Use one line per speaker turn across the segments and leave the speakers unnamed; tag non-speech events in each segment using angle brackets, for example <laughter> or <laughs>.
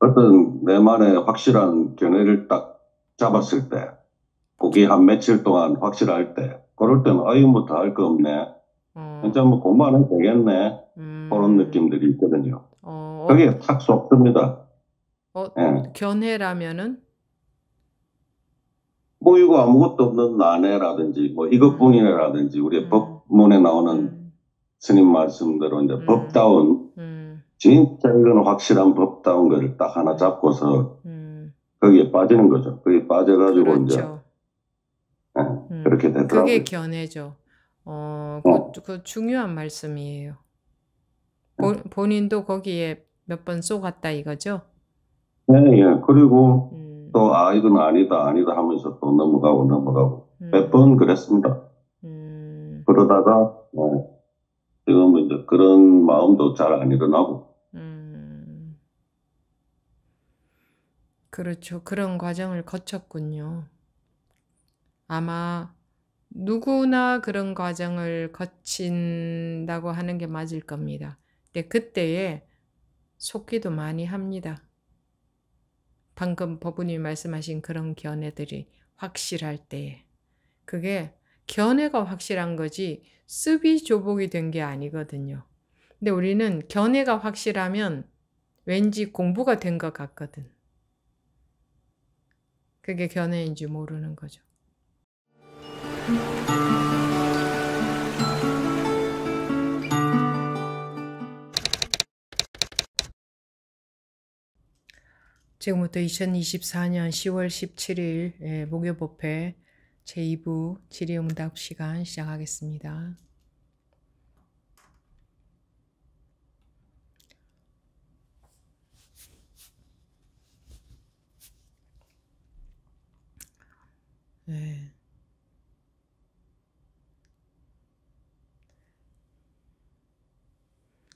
어떤 내만의 확실한 견해를 딱 잡았을 때, 그기한 며칠 동안 확실할 때, 그럴 때는 아이부터 할거 없네. 음. 진짜 뭐 공부하면 되겠네. 음. 그런 느낌들이 있거든요. 어, 어. 그게 어. 탁 쏟습니다.
어, 예. 견해라면은?
뭐 이거 아무것도 없는 난해라든지 뭐이것뿐이라든지우리 음. 법문에 나오는 음. 스님 말씀대로 이제 음. 법다운 음. 진짜 이건 확실한 법다운 거를 딱 하나 네. 잡고서 음. 거기에 빠지는 거죠. 거기에 빠져가지고 그렇죠. 이제
예, 네, 음. 그렇게 되더라고요.
그게
견해죠. 어, 어. 그, 그 중요한 말씀이에요. 보, 예. 네. 본인도 거기에 몇 번 쏘갔다 이거죠?
네, 예. 그리고 음. 또 아, 이건 아니다, 아니다 하면서 또 넘어가고 넘어가고 음. 몇번 그랬습니다. 음. 그러다가 어, 지금 이제 그런 마음도 잘 안 일어나고
그렇죠. 그런 과정을 거쳤군요. 아마 누구나 그런 과정을 거친다고 하는 게 맞을 겁니다. 근데 그때에 속기도 많이 합니다. 방금 법부님이 말씀하신 그런 견해들이 확실할 때에 그게 견해가 확실한 거지 습이 조복이 된 게 아니거든요. 근데 우리는 견해가 확실하면 왠지 공부가 된 것 같거든. 그게 견해인 지 모르는 거죠. 지금부터 2024년 10월 17일 목요법회 제2부 질의응답 시간 시작하겠습니다. 네.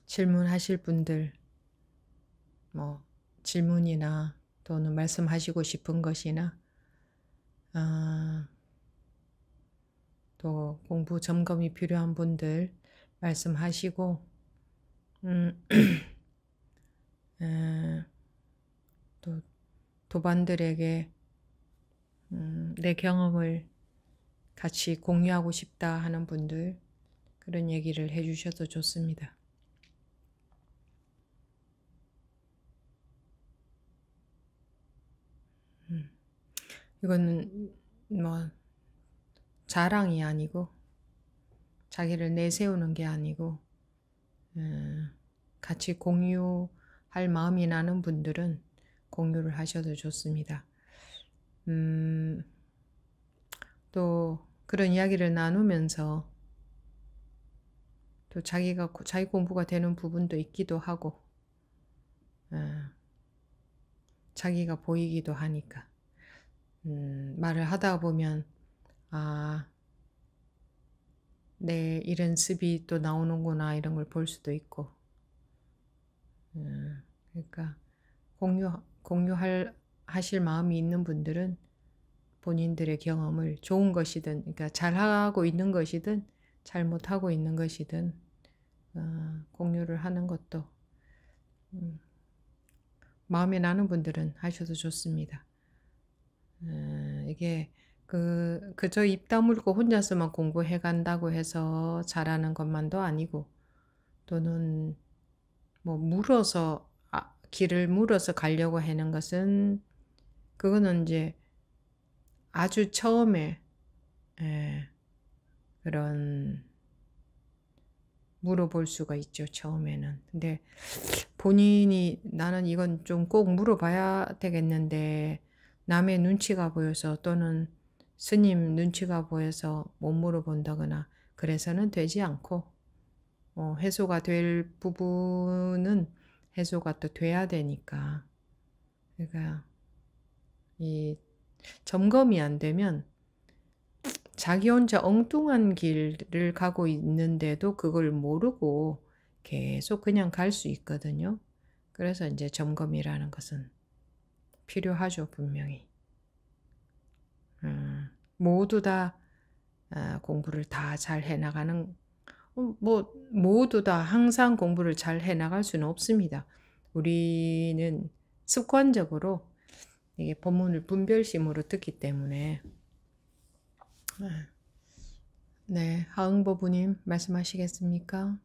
질문하실 분들, 뭐, 질문이나 또는 말씀하시고 싶은 것이나, 아, 또 공부 점검이 필요한 분들 말씀하시고, 음, <clears throat> 에, 또 도반들에게 음, 내 경험을 같이 공유하고 싶다 하는 분들 그런 얘기를 해주셔도 좋습니다. 음, 이거는 뭐 자랑이 아니고 자기를 내세우는 게 아니고 어, 같이 공유할 마음이 나는 분들은 공유를 하셔도 좋습니다. 음, 또 그런 이야기를 나누면서 또 자기가 자기 공부가 되는 부분도 있기도 하고 음, 자기가 보이기도 하니까 음, 말을 하다 보면 아, 내 이런 습이 또 나오는구나 이런 걸 볼 수도 있고 음, 그러니까 공유 공유할 하실 마음이 있는 분들은 본인들의 경험을 좋은 것이든, 그러니까 잘하고 있는 것이든, 잘못하고 있는 것이든, 어, 공유를 하는 것도, 음, 마음에 나는 분들은 하셔도 좋습니다. 음, 이게, 그, 그저 입 다물고 혼자서만 공부해 간다고 해서 잘하는 것만도 아니고, 또는 뭐 물어서, 아, 길을 물어서 가려고 하는 것은 그거는 이제 아주 처음에 예, 그런 물어볼 수가 있죠 처음에는 근데 본인이 나는 이건 좀 꼭 물어봐야 되겠는데 남의 눈치가 보여서 또는 스님 눈치가 보여서 못 물어본다거나 그래서는 되지 않고 어, 해소가 될 부분은 해소가 또 돼야 되니까 그러니까 이 점검이 안 되면 자기 혼자 엉뚱한 길을 가고 있는데도 그걸 모르고 계속 그냥 갈 수 있거든요. 그래서 이제 점검이라는 것은 필요하죠, 분명히. 음, 모두 다 아, 공부를 다 잘 해나가는, 어, 뭐, 모두 다 항상 공부를 잘 해나갈 수는 없습니다. 우리는 습관적으로 이게 법문을 분별심으로 듣기 때문에 네, 네 하응보부님 말씀하시겠습니까?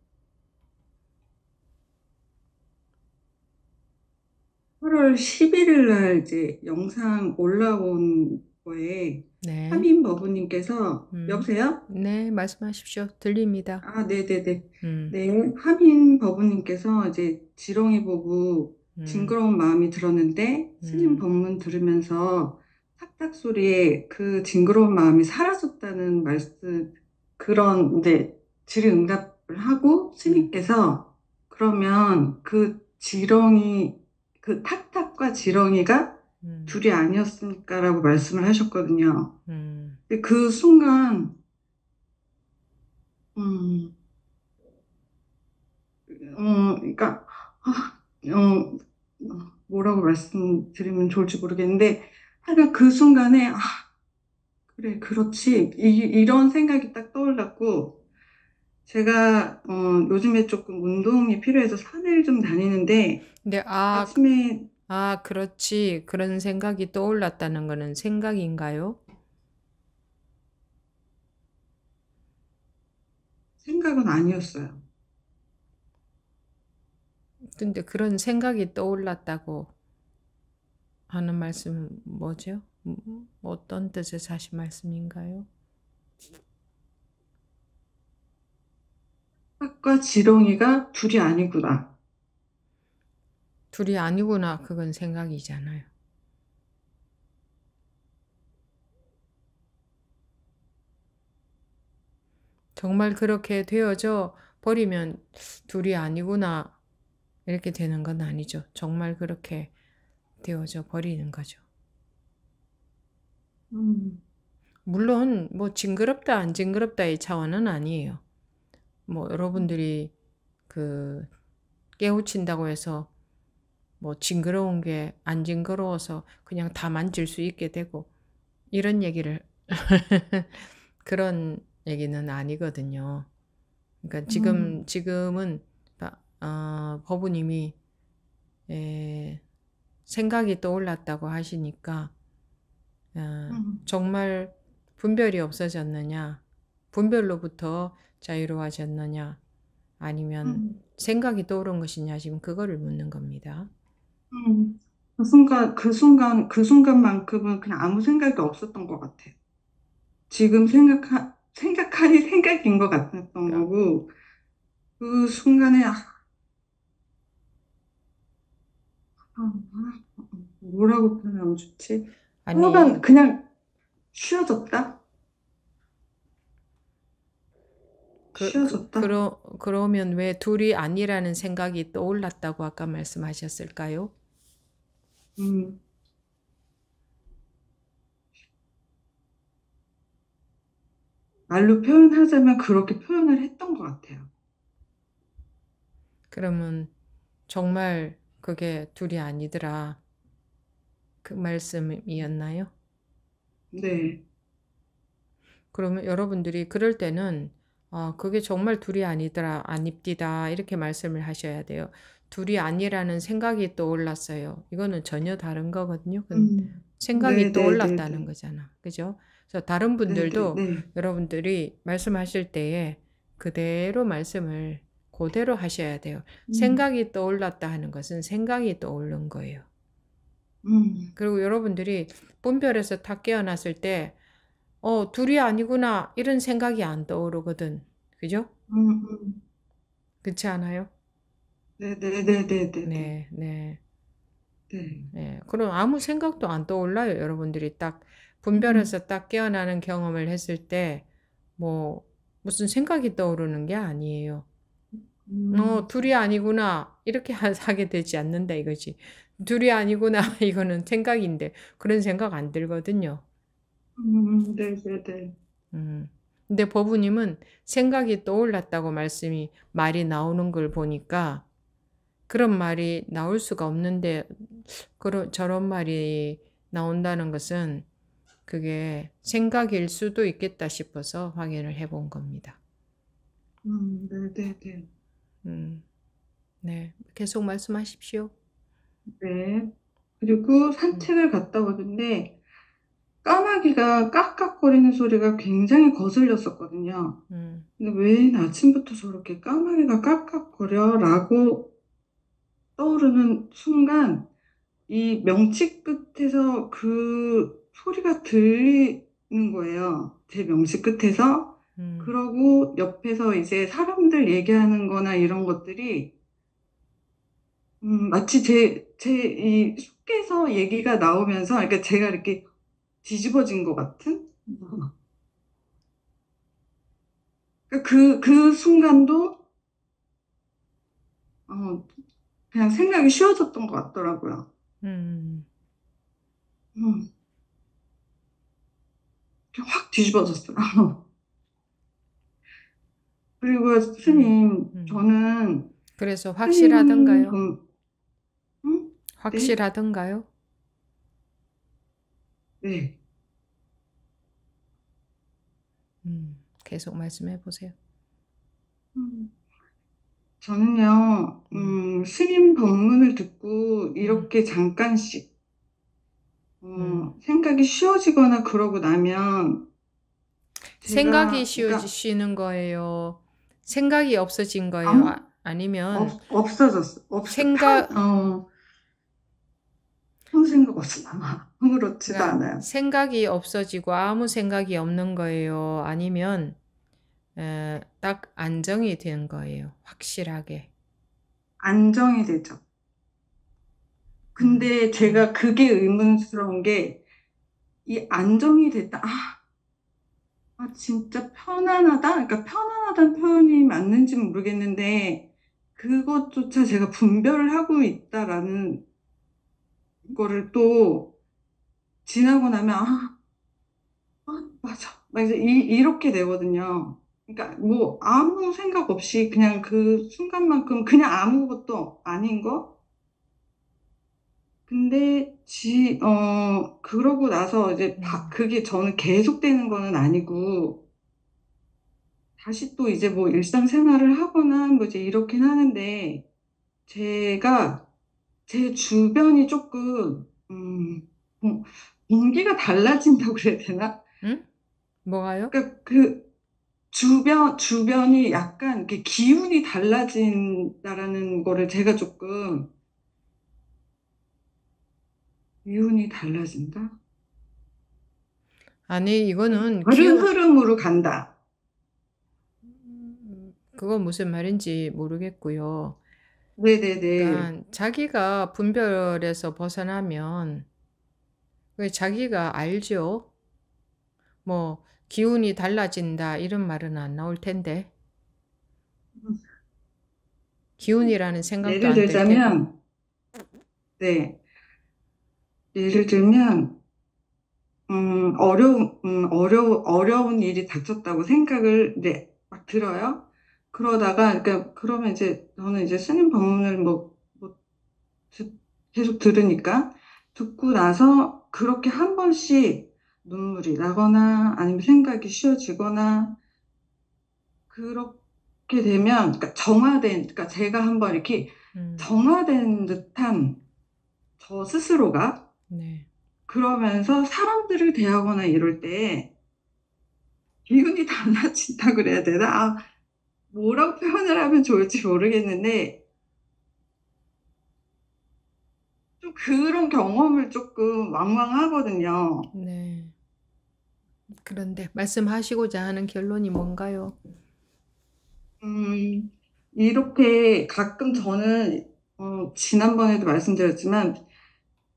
십일일날 이제 영상 올라온 거에 네. 하민 법부님께서 음. 여보세요? 네, 말씀하십시오. 들립니다. 아, 네네네. 음. 네, 하민 법부님께서 이제 지렁이 보고 음. 징그러운 마음이 들었는데 스님 음. 법문 들으면서 탁탁 소리에 그 징그러운 마음이 사라졌다는 말씀 그런 이제 질의응답을 하고 스님께서 음. 그러면 그 지렁이 그 탁탁과 지렁이가 음. 둘이 아니었으니까라고 말씀을 하셨거든요. 음. 근데 그 순간 음, 어, 그러니까 아, 어, 뭐라고 말씀드리면 좋을지 모르겠는데 하여간 그 순간에 아 그래 그렇지 이, 런 생각이 딱 떠올랐고 제가 어, 요즘에 조금 운동이 필요해서 산을 좀 다니는데 근데 아, 아침에
아, 그렇지. 그런 생각이 떠올랐다는 거는 생각인가요?
생각은 아니었어요.
근데 그런 생각이 떠올랐다고 하는 말씀은 뭐죠? 음, 어떤 뜻의 사시
말씀인가요? 삭과 지렁이가 둘이 아니구나. 둘이 아니구나.
그건 생각이잖아요. 정말 그렇게 되어져 버리면 둘이 아니구나 이렇게 되는 건 아니죠. 정말 그렇게 되어져 버리는 거죠. 음. 물론 뭐 징그럽다 안 징그럽다의 차원은 아니에요. 뭐 여러분들이 그 깨우친다고 해서 뭐 징그러운 게 안 징그러워서 그냥 다 만질 수 있게 되고 이런 얘기를 <laughs> 그런 얘기는 아니거든요. 그러니까 지금 음. 지금은 어, 법부님이 예, 생각이 떠올랐다고 하시니까 어, 음. 정말 분별이 없어졌느냐, 분별로부터 자유로워졌느냐, 아니면 음. 생각이 떠오른 것이냐 지금 그거를 묻는 겁니다.
음,
그 순간 그 순간 그 순간만큼은 그냥 아무 생각이 없었던 것같아 지금 생각하 생각하니 생각인 것 같았던 그러니까. 거고 그 순간에 아, 어, 뭐라고 표현하면 좋지? 아니. 호흡 그냥 쉬어졌다? 그, 쉬어졌다? 그, 러
그러면 왜 둘이 아니라는 생각이 떠올랐다고 아까 말씀하셨을까요?
음. 말로 표현하자면 그렇게 표현을 했던 것 같아요.
그러면 정말 그게 둘이 아니더라. 그 말씀이었나요? 네. 그러면 여러분들이 그럴 때는 아, 그게 정말 둘이 아니더라, 아닙디다 이렇게 말씀을 하셔야 돼요. 둘이 아니라는 생각이 떠올랐어요. 이거는 전혀 다른 거거든요. 음. 생각이 네, 네, 떠올랐다는 네, 네, 거잖아. 그죠? 그래서 다른 분들도 네, 네, 여러분들이 말씀하실 때에 그대로 말씀을 그대로 하셔야 돼요.
음. 생각이
떠올랐다 하는 것은 생각이 떠오른 거예요. 음. 그리고 여러분들이 분별해서다 깨어났을 때, 어, 둘이 아니구나, 이런 생각이 안 떠오르거든. 그죠?
음. 음.
그렇지 않아요? 네네네네네. 네 네 네, 네, 네. 네. 네. 그럼 아무 생각도 안 떠올라요. 여러분들이 딱 분별해서 음. 딱 깨어나는 경험을 했을 때, 뭐, 무슨 생각이 떠오르는 게 아니에요. 음. 어, 둘이 아니구나. 이렇게 하게 되지 않는다 이거지. 둘이 아니구나. <laughs> 이거는 생각인데 그런 생각 안 들거든요.
음, 네, 네, 네. 음.
근데 법우님은 생각이 떠올랐다고 말씀이 말이 나오는 걸 보니까 그런 말이 나올 수가 없는데 그런 저런 말이 나온다는 것은 그게 생각일 수도 있겠다 싶어서 확인을 해본 겁니다. 음, 네, 네, 네. 음. 네.
계속 말씀하십시오. 네. 그리고 그 음. 산책을 갔다 오는데 까마귀가 깍깍거리는 소리가 굉장히 거슬렸었거든요. 음. 근데 왜 아침부터 저렇게 까마귀가 깍깍거려라고 떠오르는 순간 이 명치 끝에서 그 소리가 들리는 거예요. 제 명치 끝에서 음. 그러고 옆에서 이제 사람들 얘기하는 거나 이런 것들이 음, 마치 제, 제, 이 숲에서 얘기가 나오면서, 그러니까 제가 이렇게 뒤집어진 것 같은? 그러니까 그, 그 순간도, 어, 그냥 생각이 쉬워졌던 것 같더라고요. 음. 음. 확 뒤집어졌어요. <laughs> 그리고 음, 스님, 음. 저는 그래서 확실하던가요? 그, 음? 확실하던가요? 네. 네. 음, 계속 말씀해 보세요. 저는요, 음, 스님 법문을 듣고 이렇게 잠깐씩 어, 생각이 쉬워지거나 그러고 나면 제가, 생각이 그러니까
쉬워지시는 거예요. 생각이 없어진 거예요? 아, 어? 아, 니면 없, 어졌어 없어. 생각 어.
아무 생각 없이 남아. 흥렇지도 그러니까 않아요.
생각이 없어지고 아무 생각이 없는 거예요. 아니면 에, 딱 안정이 된 거예요.
확실하게. 안정이 되죠. 근데 음. 제가 그게 의문스러운 게 이 안정이 됐다. 아, 아, 진짜 편안하다? 그러니까 편안하다는 표현이 맞는지 모르겠는데, 그것조차 제가 분별을 하고 있다라는 거를 또 지나고 나면, 아, 아 맞아. 막 이제 이, 이렇게 되거든요. 그러니까 뭐 아무 생각 없이 그냥 그 순간만큼 그냥 아무것도 아닌 거? 근데 지, 어, 그러고 나서 이제 음. 바, 그게 저는 계속되는 거는 아니고, 다시 또 이제 뭐 일상생활을 하거나 뭐 이제 이렇긴 하는데, 제가, 제 주변이 조금, 음, 뭐, 공기가 달라진다고 그래야 되나? 응? 뭐가요? 그러니까 그, 주변, 주변이 약간 이렇게 기운이 달라진다라는 거를 제가 조금, 이운이 달라진다? 아니 이거는 다른 기억... 흐름으로 간다.
그건 무슨 말인지 모르겠고요. 네네네. 그러니까 자기가 분별에서 벗어나면 자기가 알죠. 뭐 기운이 달라진다 이런 말은 안 나올 텐데. 기운이라는 생각도 예를 들자면
네 예를 들면 음, 어려운 음, 어려 어려운 일이 닥쳤다고 생각을 네, 막 들어요. 그러다가 그러니까 그러면 이제 저는 이제 스님 법문을 뭐, 뭐 듣, 계속 들으니까 듣고 나서 그렇게 한 번씩 눈물이 나거나 아니면 생각이 쉬어지거나 그렇게 되면 그러니까 정화된 그러니까 제가 한 번 이렇게 음. 정화된 듯한 저 스스로가 네. 그러면서 사람들을 대하거나 이럴 때 기운이 달라진다 그래야 되나? 아, 뭐라고 표현을 하면 좋을지 모르겠는데 좀 그런 경험을 조금 왕왕하거든요 네. 그런데
말씀하시고자 하는 결론이 뭔가요? 음,
이렇게 가끔 저는 어, 지난번에도 말씀드렸지만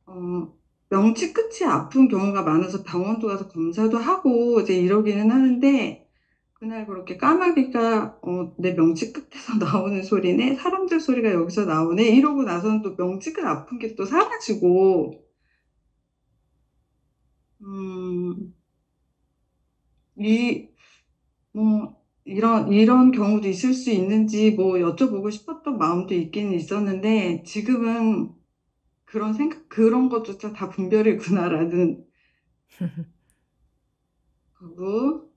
어, 명치 끝이 아픈 경우가 많아서 병원도 가서 검사도 하고 이제 이러기는 하는데 그날 그렇게 까마귀가 어, 내 명치 끝에서 <laughs> 나오는 소리네 사람들 소리가 여기서 나오네 이러고 나서는 또 명치 끝 아픈 게 또 사라지고 음, 이, 뭐, 이런, 이런 경우도 있을 수 있는지 뭐 여쭤보고 싶었던 마음도 있긴 있었는데, 지금은 그런 생각, 그런 것조차 다 분별이구나라는 거고,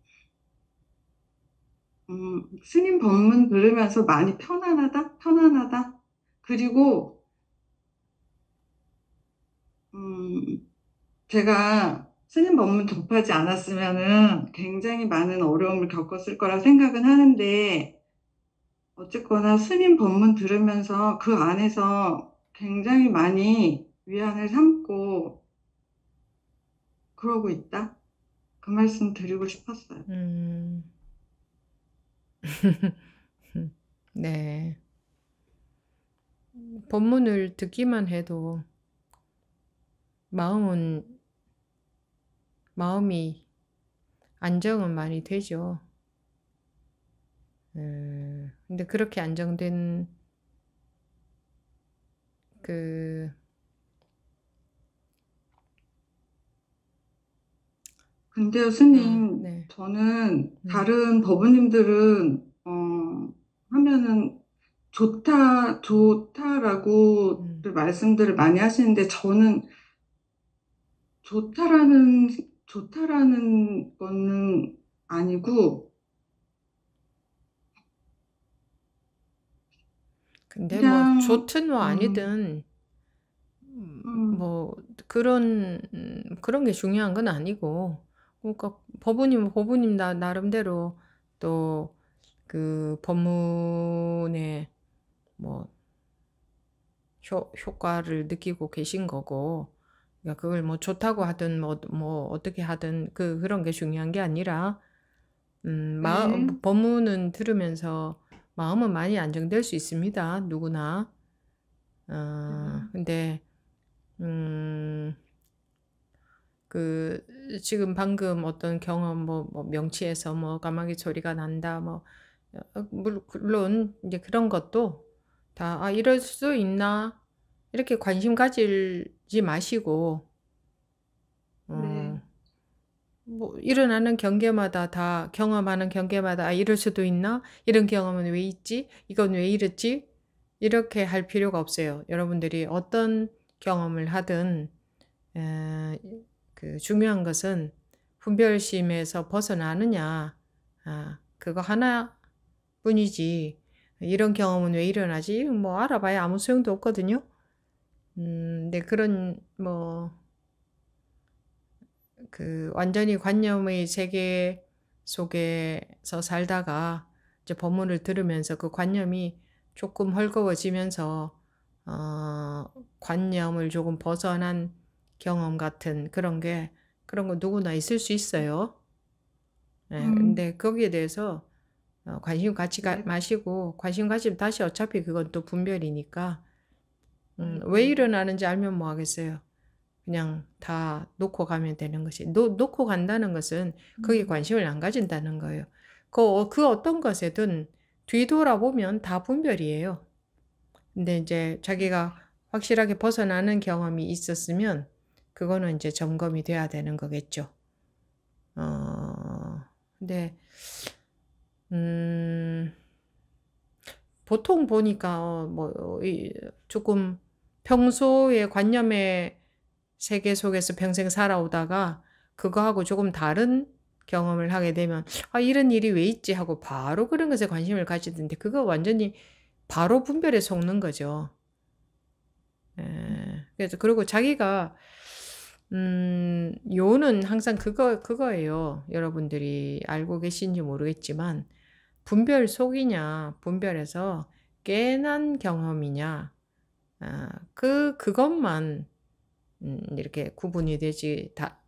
<laughs> 음, 스님 법문 들으면서 많이 편안하다? 편안하다? 그리고, 음, 제가 스님 법문 접하지 않았으면은 굉장히 많은 어려움을 겪었을 거라 생각은 하는데, 어쨌거나 스님 법문 들으면서 그 안에서 굉장히 많이 위안을 삼고 그러고 있다. 그 말씀 드리고 싶었어요. 음.
<laughs> 네. 본문을 듣기만 해도 마음은 마음이 안정은 많이 되죠. 음, 근데 그렇게 안정된 그
근데요, 스님, 음, 네. 저는 음. 다른 법원님들은 어, 하면은 좋다, 좋다라고 음. 말씀들을 많이 하시는데 저는 좋다라는 좋다라는 거는 아니고
근데 뭐 그냥, 뭐 좋든 뭐 음. 아니든 음. 뭐 그런 그런 게 중요한 건 아니고 그러니까 법무님 법무님 나 나름대로 또 그법문에뭐 효, 효과를 느끼고 계신 거고 그러니까 그걸 뭐 좋다고 하든 뭐, 뭐 어떻게 하든 그 그런 게 중요한 게 아니라 음, 마, 음. 네. 법문은 들으면서 마음은 많이 안정될 수 있습니다. 누구나. 어, 음. 근데, 음, 그, 지금 방금 어떤 경험, 뭐, 뭐 명치에서 뭐, 까마귀 소리가 난다, 뭐, 어, 물론, 이제 그런 것도 다, 아, 이럴 수 있나? 이렇게 관심 가지지 마시고, 뭐 일어나는 경계마다 다 경험하는 경계마다 아 이럴 수도 있나? 이런 경험은 왜 있지? 이건 왜 이랬지? 이렇게 할 필요가 없어요. 여러분들이 어떤 경험을 하든 에, 그 중요한 것은 분별심에서 벗어나느냐 아, 그거 하나뿐이지 이런 경험은 왜 일어나지? 뭐 알아봐야 아무 소용도 없거든요. 음, 근 네, 그런 뭐그 완전히 관념의 세계 속에서 살다가 이제 법문을 들으면서 그 관념이 조금 헐거워지면서 어 관념을 조금 벗어난 경험 같은 그런 게 그런 거 누구나 있을 수 있어요. 네, 음. 근데 거기에 대해서 어, 관심 같이 가, 네. 마시고 관심 가지면 다시 어차피 그건 또 분별이니까 음, 왜 음. 일어나는지 알면 뭐 하겠어요. 그냥 다 놓고 가면 되는 것이 노, 놓고 간다는 것은 그게 음. 관심을 안 가진다는 거예요. 그, 어, 그 어떤 것에든 뒤돌아보면 다 분별이에요. 근데 이제 자기가 확실하게 벗어나는 경험이 있었으면 그거는 이제 점검이 돼야 되는 거겠죠. 어, 근데, 음, 보통 보니까, 어, 뭐, 이, 조금 평소의 관념에 세계 속에서 평생 살아오다가 그거하고 조금 다른 경험을 하게 되면 아 이런 일이 왜 있지 하고 바로 그런 것에 관심을 가지는데 그거 완전히 바로 분별에 속는 거죠. 에, 예. 그래서 그리고 자기가 음 요는 항상 그거 그거예요. 여러분들이 알고 계신지 모르겠지만 분별 속이냐 분별해서 깨난 경험이냐 아, 그 그것만 음, 이렇게 구분이 되지 다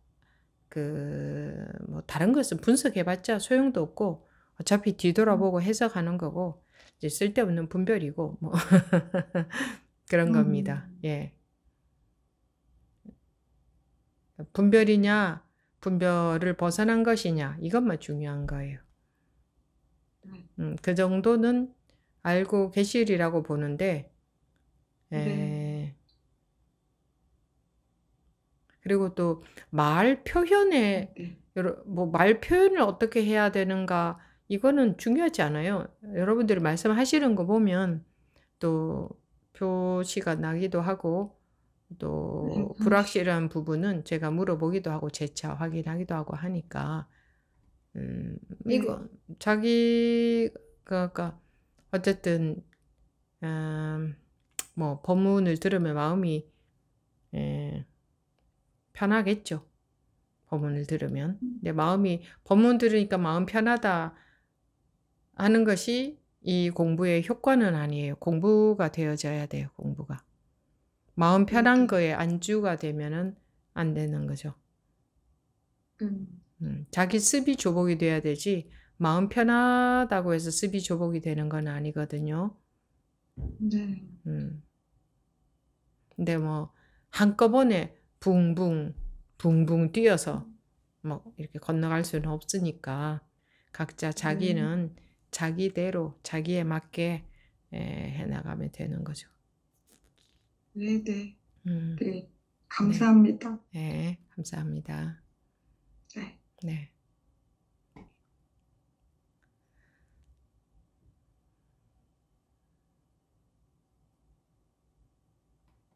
그 뭐 다른 것은 분석해봤자 소용도 없고 어차피 뒤돌아보고 음. 해석하는 거고 이제 쓸데없는 분별이고 뭐 <laughs> 그런 겁니다. 음. 예. 분별이냐 분별을 벗어난 것이냐 이것만 중요한 거예요. 네. 음, 그 정도는 알고 계시리라고 보는데 에, 예. 네. 그리고 또 말 표현에 음, 음. 여러 뭐말 표현을 어떻게 해야 되는가 이거는 중요하지 않아요. 여러분들이 말씀하시는 거 보면 또 표시가 나기도 하고 또 음, 불확실한 부분은 제가 물어보기도 하고 재차 확인하기도 하고 하니까 음 이거 자기가 그 어쨌든 음, 뭐 법문을 들으면 마음이 에, 예, 편하겠죠. 법문을 들으면. 내 음. 마음이, 법문 들으니까 마음 편하다 하는 것이 이 공부의 효과는 아니에요. 공부가 되어져야 돼요, 공부가. 마음 음. 편한 거에 안주가 되면은 안 되는 거죠. 음. 음. 자기 습이 조복이 돼야 되지, 마음 편하다고 해서 습이 조복이 되는 건 아니거든요. 네. 음. 근데 뭐, 한꺼번에 붕붕 붕붕 뛰어서 뭐 이렇게 건너갈 수는 없으니까 각자 자기는 음. 자기대로 자기에 맞게 예, 해 나가면 되는 거죠.
네, 네. 음. 네. 네.
감사합니다. 네. 네, 감사합니다. 네. 네.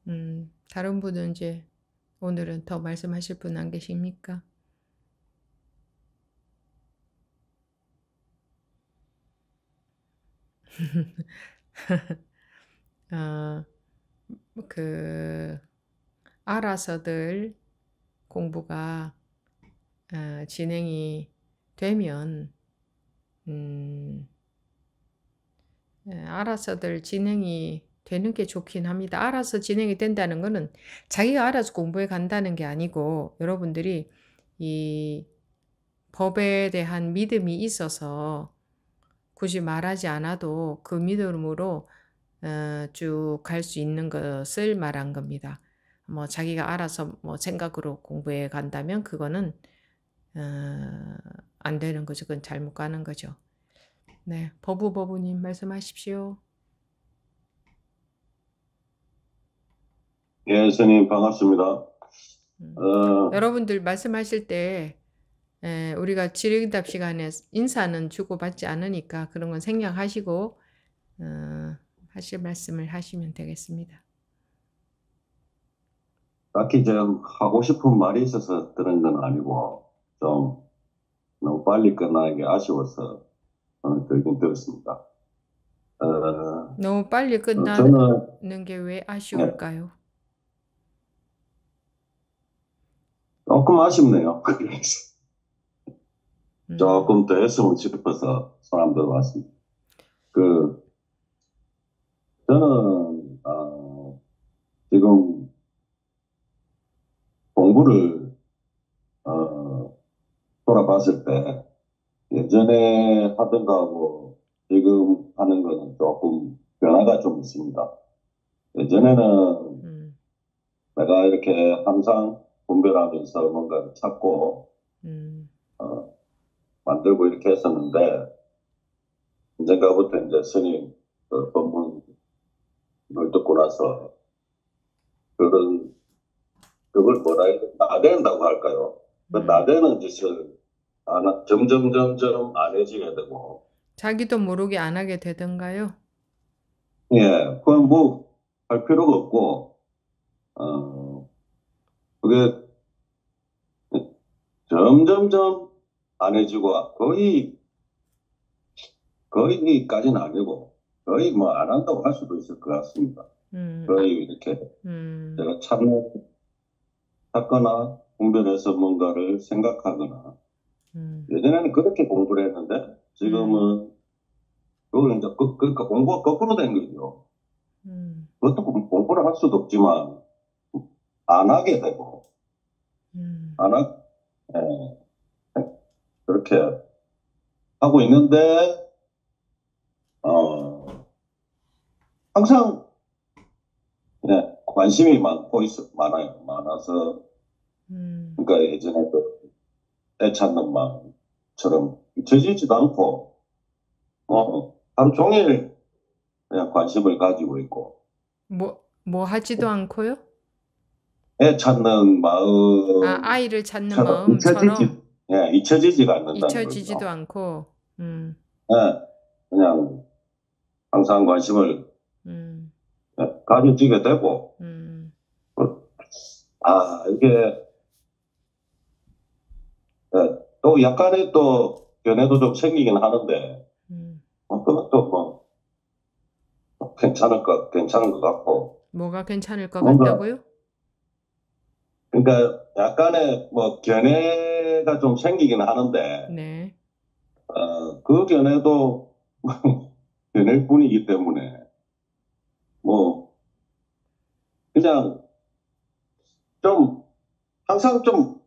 음, 다른 분은 이제 오늘은 더 말씀하실 분 안 계십니까? <laughs> 어, 그 알아서들 공부가 어, 진행이 되면 음, 예, 알아서들 진행이 되는 게 좋긴 합니다. 알아서 진행이 된다는 거는 자기가 알아서 공부해 간다는 게 아니고 여러분들이 이 법에 대한 믿음이 있어서 굳이 말하지 않아도 그 믿음으로 어, 쭉갈 수 있는 것을 말한 겁니다. 뭐 자기가 알아서 뭐 생각으로 공부해 간다면 그거는 어, 안 되는 거죠. 그건 잘못 가는 거죠. 네, 법부법부님 말씀하십시오.
예, 선생님 반갑습니다. 음. 어,
여러분들 말씀하실 때 에, 예, 우리가 질의응답 시간에 인사는 주고받지 않으니까 그런 건 생략하시고 어, 하실 말씀을 하시면 되겠습니다.
딱히 좀 하고 싶은 말이 있어서 들은 건 아니고 좀 너무 빨리 끝나는 게 아쉬워서 오늘 들긴 들었습니다. 어,
너무 빨리 어, 끝나는 게왜 네. 아쉬울까요? 네.
조금 아쉽네요. <laughs> 그래서 음. 조금 더 했으면 싶어서 사람들 왔습니다. 그 저는 어, 지금 공부를 어, 돌아봤을 때 예전에 하던 거하고 지금 하는 거는 조금 변화가 좀 있습니다. 예전에는 음. 내가 이렇게 항상 분별하면서 뭔가를 찾고 음. 어, 만들고 이렇게 했었는데 언젠가부터 이제 스님 그 법문을 듣고 나서 그런 그걸 뭐라 해야 되 나댄다고 나 할까요? 그 음. 나대는 짓을 안, 점점 점점 안 해지게 되고
자기도 모르게 안 하게 되던가요?
예, 그건 뭐 할 필요가 없고 어 그게 점점점 안해지고 거의 거의까지는 아니고 거의 뭐 안 한다고 할 수도 있을 것 같습니다. 음. 거의 이렇게 음. 제가 참여했거나 공변해서 뭔가를 생각하거나 음. 예전에는 그렇게 공부를 했는데 지금은 음. 그걸 이제 그, 그러니까 공부가 거꾸로 된 거죠. 음. 그것도 공부를 할 수도 없지만 안 하게 되고 음. 안 하. 고 예, 그렇게 하고 있는데 어, 항상 네, 관심이 많고 있어 많아요 많아서 음. 그러니까 예전에 도애 그 찾는 마음처럼 잊혀지지도 않고 어, 하루 종일 그냥 관심을 가지고 있고
뭐뭐 뭐 하지도 네. 않고요?
예, 찾는 마음.
아, 아이를 찾는 참, 마음 잊혀지지,
예, 잊혀지지가 않는다. 잊혀지지도 않고. 음. 예, 그냥 항상 관심을 음. 예, 가지게 되고. 음. 그, 아, 이게 예, 또 약간의 또 견해도 좀 생기긴 하는데. 음. 어, 그것도 뭐, 뭐 괜찮을 것 괜찮은 것 같고.
뭐가 괜찮을 것 뭔가, 같다고요?
그러니까 약간의 뭐 견해가 좀 생기긴 하는데 네. 어, 그 견해도 <laughs> 견해일 뿐이기 때문에 뭐 그냥 좀 항상 좀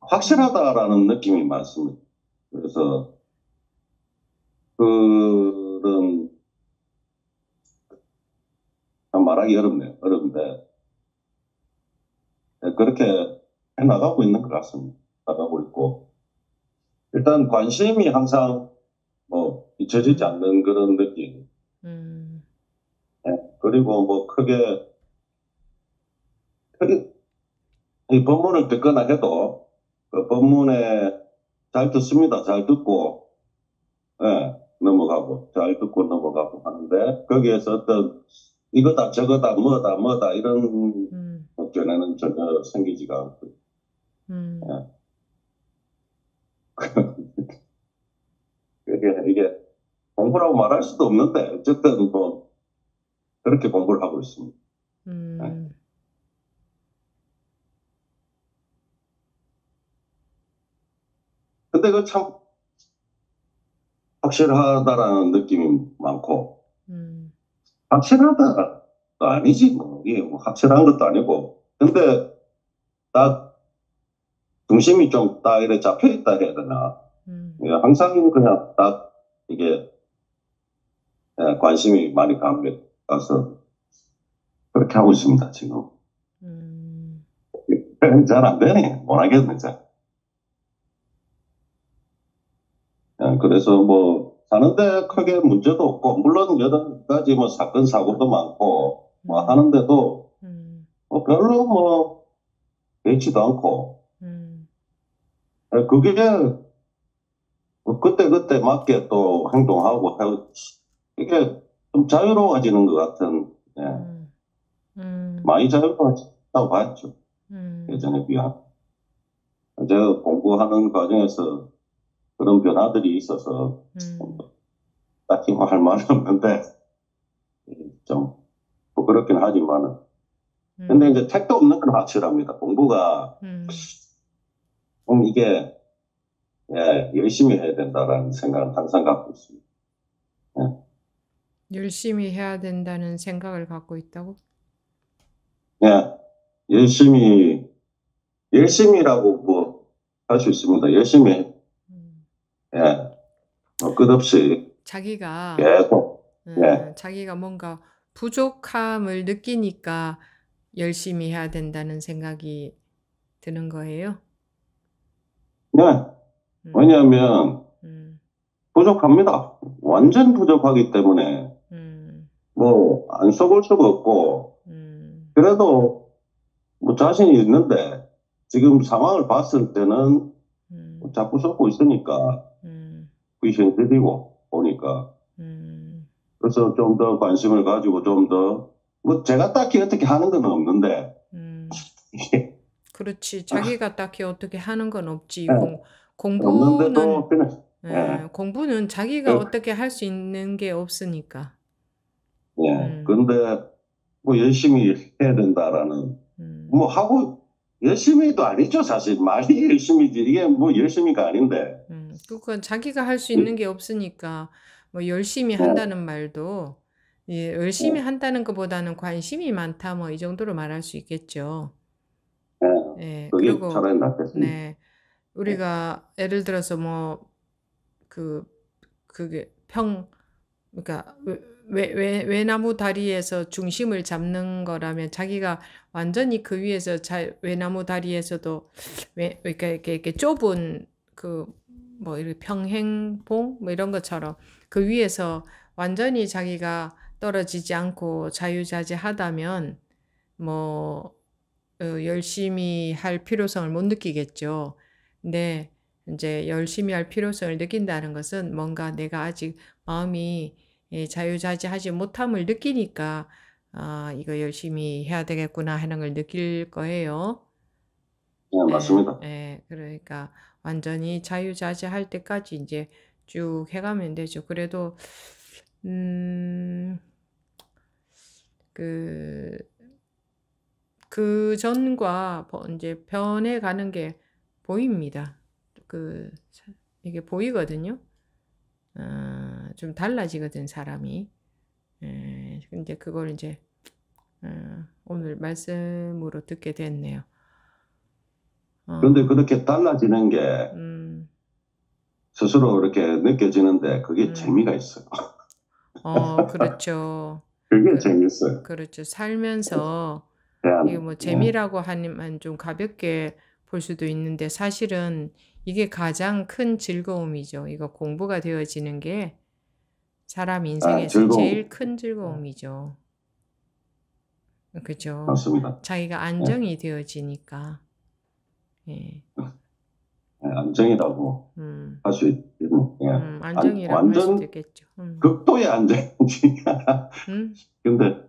확실하다라는 느낌이 많습니다. 그래서 그런 말하기 어렵네요. 어렵네 그렇게 해나가고 있는 것 같습니다. 나가고 있고 일단 관심이 항상 뭐 잊혀지지 않는 그런 느낌. 음. 네, 그리고 뭐 크게 크게 이 법문을 듣거나 해도 그 법문에 잘 듣습니다. 잘 듣고 네, 넘어가고 잘 듣고 넘어가고 하는데 거기에서 어떤 이거다 저거다 뭐다 뭐다 이런 음. 전에는 전혀 생기지가 않고. 음. 이게, 예. <laughs> 이게 공부라고 말할 수도 없는데, 어쨌든 뭐, 그렇게 공부를 하고 있습니다.
음. 네. 근데 그
참 확실하다라는 느낌이 많고, 음. 확실하다. 가또 아니지, 뭐. 이게 뭐 확실한 것도 아니고, 근데 딱 중심이 좀딱 이렇게 잡혀 있다 해야 되나. 음. 예, 항상 그냥 딱 이게 예, 관심이 많이 가면서 그렇게 하고 있습니다 지금. 음. <laughs> 잘안 되네 못 하겠네 잘. 예, 그래서 뭐 사는데 크게 문제도 없고 물론 여러 가지 뭐 사건 사고도 많고 뭐 음. 하는데도 뭐 별로 뭐 개의치도 않고 음. 그게 뭐 그때그때 맞게 또 행동하고 이게 좀 자유로워지는 것 같은 예. 음. 음. 많이 자유로워졌다고 봤죠 음. 예전에 비하 면 제가 공부하는 과정에서 그런 변화들이 있어서 음. 딱히 뭐할 말은 없는데 예, 좀 부끄럽긴 하지만은 음. 근데 이제 택도 없는 건 확실합니다. 공부가 좀 음. 이게 예, 열심히 해야 된다라는 생각은 항상 갖고 있습니다. 예.
열심히 해야 된다는 생각을 갖고 있다고?
예, 열심히 열심히라고 뭐 할 수 있습니다. 열심히 음. 예, 뭐 끝없이
자기가 계속 음, 예. 자기가 뭔가 부족함을 느끼니까 열심히 해야 된다는 생각이 드는 거예요?
네. 음. 왜냐하면 음. 부족합니다. 완전 부족하기 때문에 음. 뭐안 써볼 수가 없고 음. 그래도 뭐 자신이 있는데 지금 상황을 봤을 때는 뭐 자꾸 쏟고 있으니까 그게 음. 현실이고 보니까 그래서 좀 더 관심을 가지고 좀더 뭐 제가 딱히 어떻게 하는 건 없는데. 음.
그렇지. 자기가 딱히 어떻게 하는 건 없지. 공, 네. 뭐 공부는 그냥 예, 예. 공부는 자기가 예. 어떻게 할 수 있는 게 없으니까.
예. 음. 근데 뭐 열심히 해야 된다라는 음. 뭐 하고 열심히도 아니죠 사실 말이 <laughs> 열심히지 이게 뭐 열심히가 아닌데.
음. 그건 자기가 할수 예. 있는 게 없으니까 뭐 열심히 한다는 말도 예, 열심히 한다는 것보다는 관심이 많다 뭐 이 정도로 말할 수 있겠죠.
네. 예, 그게 그리고 차라리 낫겠습니다.
네. 우리가 예를 들어서 뭐 그 그게 평 그러니까 외, 외, 나무 다리에서 중심을 잡는 거라면 자기가 완전히 그 위에서 잘 외나무 다리에서도 왜 그러니까 이렇게, 이렇게 좁은 그 뭐이렇 평행봉 뭐 이런 것처럼 그 위에서 완전히 자기가 떨어지지 않고 자유자재하다면 뭐 어, 열심히 할 필요성을 못 느끼겠죠. 근데 이제 열심히 할 필요성을 느낀다는 것은 뭔가 내가 아직 마음이 예, 자유자재하지 못함을 느끼니까 아 이거 열심히 해야 되겠구나 하는 걸 느낄 거예요. 네, 네 맞습니다. 예, 예, 그러니까 완전히 자유자재할 때까지 이제 쭉 해가면 되죠. 그래도 음, 그, 그 전과 이제 변해가는 게 보입니다. 그, 이게 보이거든요. 어, 좀 달라지거든, 사람이. 에, 예, 근데 그걸 이제, 어, 오늘 말씀으로 듣게 됐네요.
어. 그런데 그렇게 달라지는 게 음. 스스로 이렇게 느껴지는데 그게 음. 재미가 있어요.
어, <laughs> 그렇죠. 그게 그, 재밌어요. 그렇죠. 살면서 대 네, 이거 뭐 음. 재미라고 하니만 좀 가볍게 볼 수도 있는데 사실은 이게 가장 큰 즐거움이죠. 이거 공부가 되어지는 게 사람 아, 인생에서 아, 제일 큰 네. 즐거움이죠. 그죠? 맞습니다. 자기가 네. 안정이 네. 되어지니까. 예. <laughs>
네, 안정이라고 음. 할수 있고 예. 음,
안정이라고 안, 완전 있겠죠.
음. 극도의 안정이지. 음? <laughs> 근데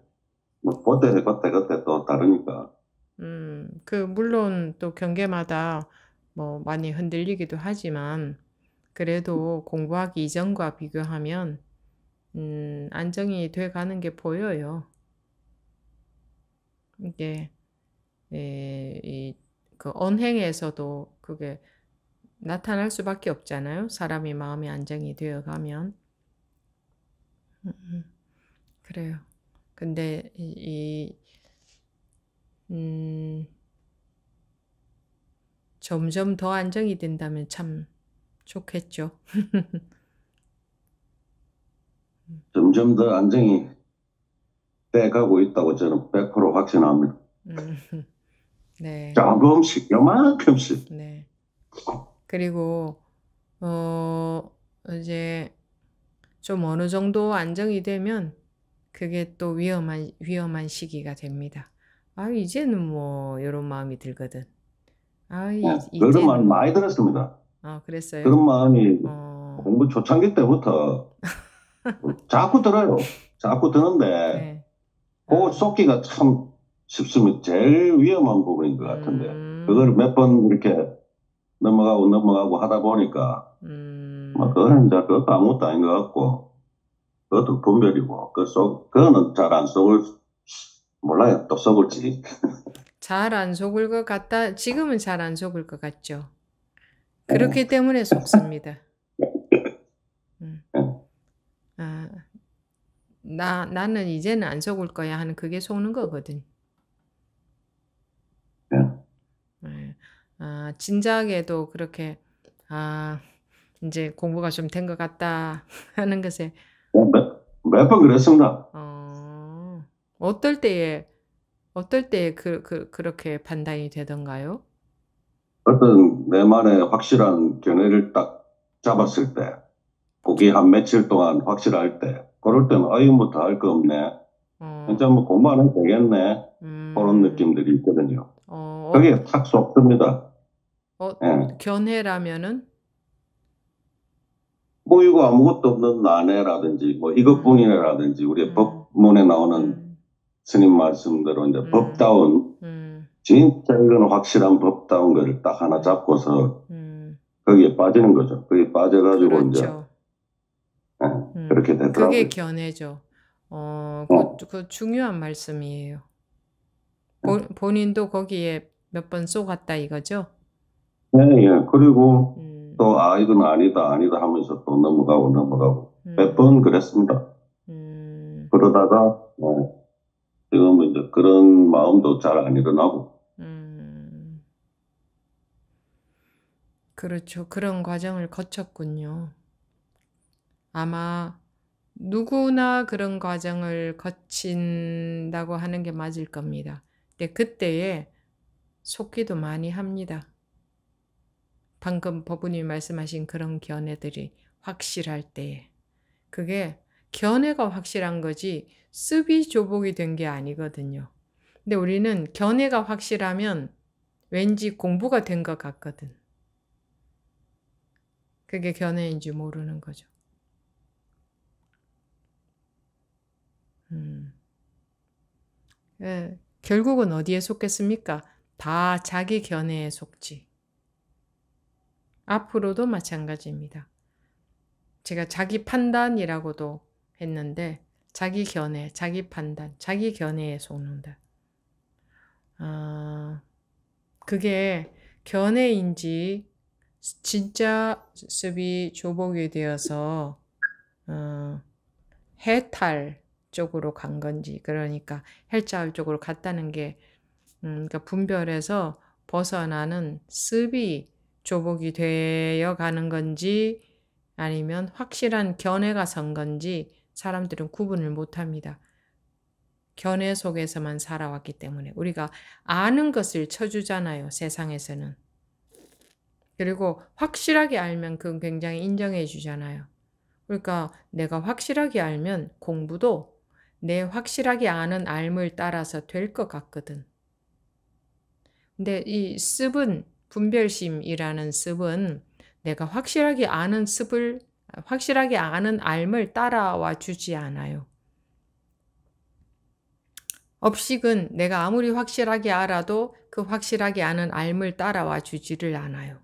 뭐 그때 그때 그때 또 다르니까.
음, 그 물론 또 경계마다 뭐 많이 흔들리기도 하지만 그래도 공부하기 이전과 비교하면 음, 안정이 돼 가는 게 보여요. 이게 에, 예, 이, 그 언행에서도 그게 나타날 수밖에 없잖아요. 사람이 마음이 안정이 되어 가면. 그래요. 근데 이, 음, 점점 더 안정이 된다면 참 좋겠죠. <laughs>
점점 더 안정이 돼가고 있다고 저는 100% 확신합니다. 음. <laughs> 네. 조금씩, 요만큼씩. 네.
그리고 어 이제 좀 어느 정도 안정이 되면 그게 또 위험한 위험한 시기가 됩니다. 아 이제는 뭐 이런 마음이 들거든. 아 네, 이, 그런 뭐 마음 많이
들었습니다.
아 그랬어요. 그런 마음이
어... 공부 초창기 때부터 <laughs> 자꾸 들어요. 자꾸 드는데 네. 그 아. 속기가 참 쉽습니다. 제일 위험한 부분인 것
같은데 음...
그걸 몇 번 이렇게 넘어가고 넘어가고 하다 보니까 음. 뭐 그거는 이제 그것도 아무것도 아닌 것 같고 그것도 분별이고 그 속, 그거는 잘 안 속을 몰라요 또 속을지
<laughs> 잘 안 속을 것 같다 지금은 잘 안 속을 것 같죠 네. 그렇기 때문에 속습니다 <laughs> 음. 네. 아, 나, 나는 이제는 안 속을 거야 하는 그게 속는 거거든 아, 진작에도 그렇게 아, 이제 공부가 좀 된 것 같다 <laughs> 하는 것에
몇번 어, 그랬습니다. 어,
어떨 때에 어떨 때에 그, 그 그렇게 판단이 되던가요?
어떤 내만의 확실한 견해를 딱 잡았을 때, 거기 한 며칠 동안 확실할 때, 그럴 때는 아이부터 뭐 할거 없네. 어. 진짜 뭐 공부하면 되겠네. 음. 그런 느낌들이 있거든요. 어, 어. 그게 탁 쏟습니다.
어, 예. 견해라면은?
뭐 이거 아무것도 없는 난해라든지 뭐 이것뿐이라든지 우리 음. 법문에 나오는 음. 스님 말씀대로 이제 음. 법다운 음. 진짜 이건 확실한 법다운 거를 딱 하나 잡고서 음. 거기에 빠지는 거죠. 거기에
빠져가지고 그렇죠. 이제
예, 네, 음. 그렇게 되더라고요.
그게 견해죠. 어, 어. 그, 중요한 말씀이에요. 네. 본인도 거기에 몇 번 쏘갔다 이거죠?
예, 예. 그리고 음. 또, 아, 이건 아니다, 아니다 하면서 또 넘어가고 넘어가고 음. 몇번 그랬습니다. 음. 그러다가, 뭐, 지금은 이제 그런 마음도 잘 안 일어나고. 음.
그렇죠. 그런 과정을 거쳤군요. 아마 누구나 그런 과정을 거친다고 하는 게 맞을 겁니다. 근데 그때에 속기도 많이 합니다. 방금 법부님 말씀하신 그런 견해들이 확실할 때에 그게 견해가 확실한 거지 습이 조복이 된 게 아니거든요. 근데 우리는 견해가 확실하면 왠지 공부가 된 것 같거든. 그게 견해인지 모르는 거죠. 음. 예, 결국은 어디에 속겠습니까? 다 자기 견해에 속지. 앞으로도 마찬가지입니다. 제가 자기 판단이라고도 했는데 자기 견해, 자기 판단, 자기 견해에 속는다. 아, 그게 견해인지 진짜 습이 조복이 되어서 어, 해탈 쪽으로 간 건지 그러니까 헬자울 쪽으로 갔다는 게 음, 그러니까 분별해서 벗어나는 습이 조복이 되어 가는 건지 아니면 확실한 견해가 선 건지 사람들은 구분을 못 합니다. 견해 속에서만 살아왔기 때문에 우리가 아는 것을 쳐주잖아요, 세상에서는. 그리고 확실하게 알면 그건 굉장히 인정해 주잖아요. 그러니까 내가 확실하게 알면 공부도 내 확실하게 아는 앎을 따라서 될 것 같거든. 근데 이 습은 분별심이라는 습은 내가 확실하게 아는 습을 확실하게 아는 알을 따라와 주지 않아요. 업식은 내가 아무리 확실하게 알아도 그 확실하게 아는 알을 따라와 주지를 않아요.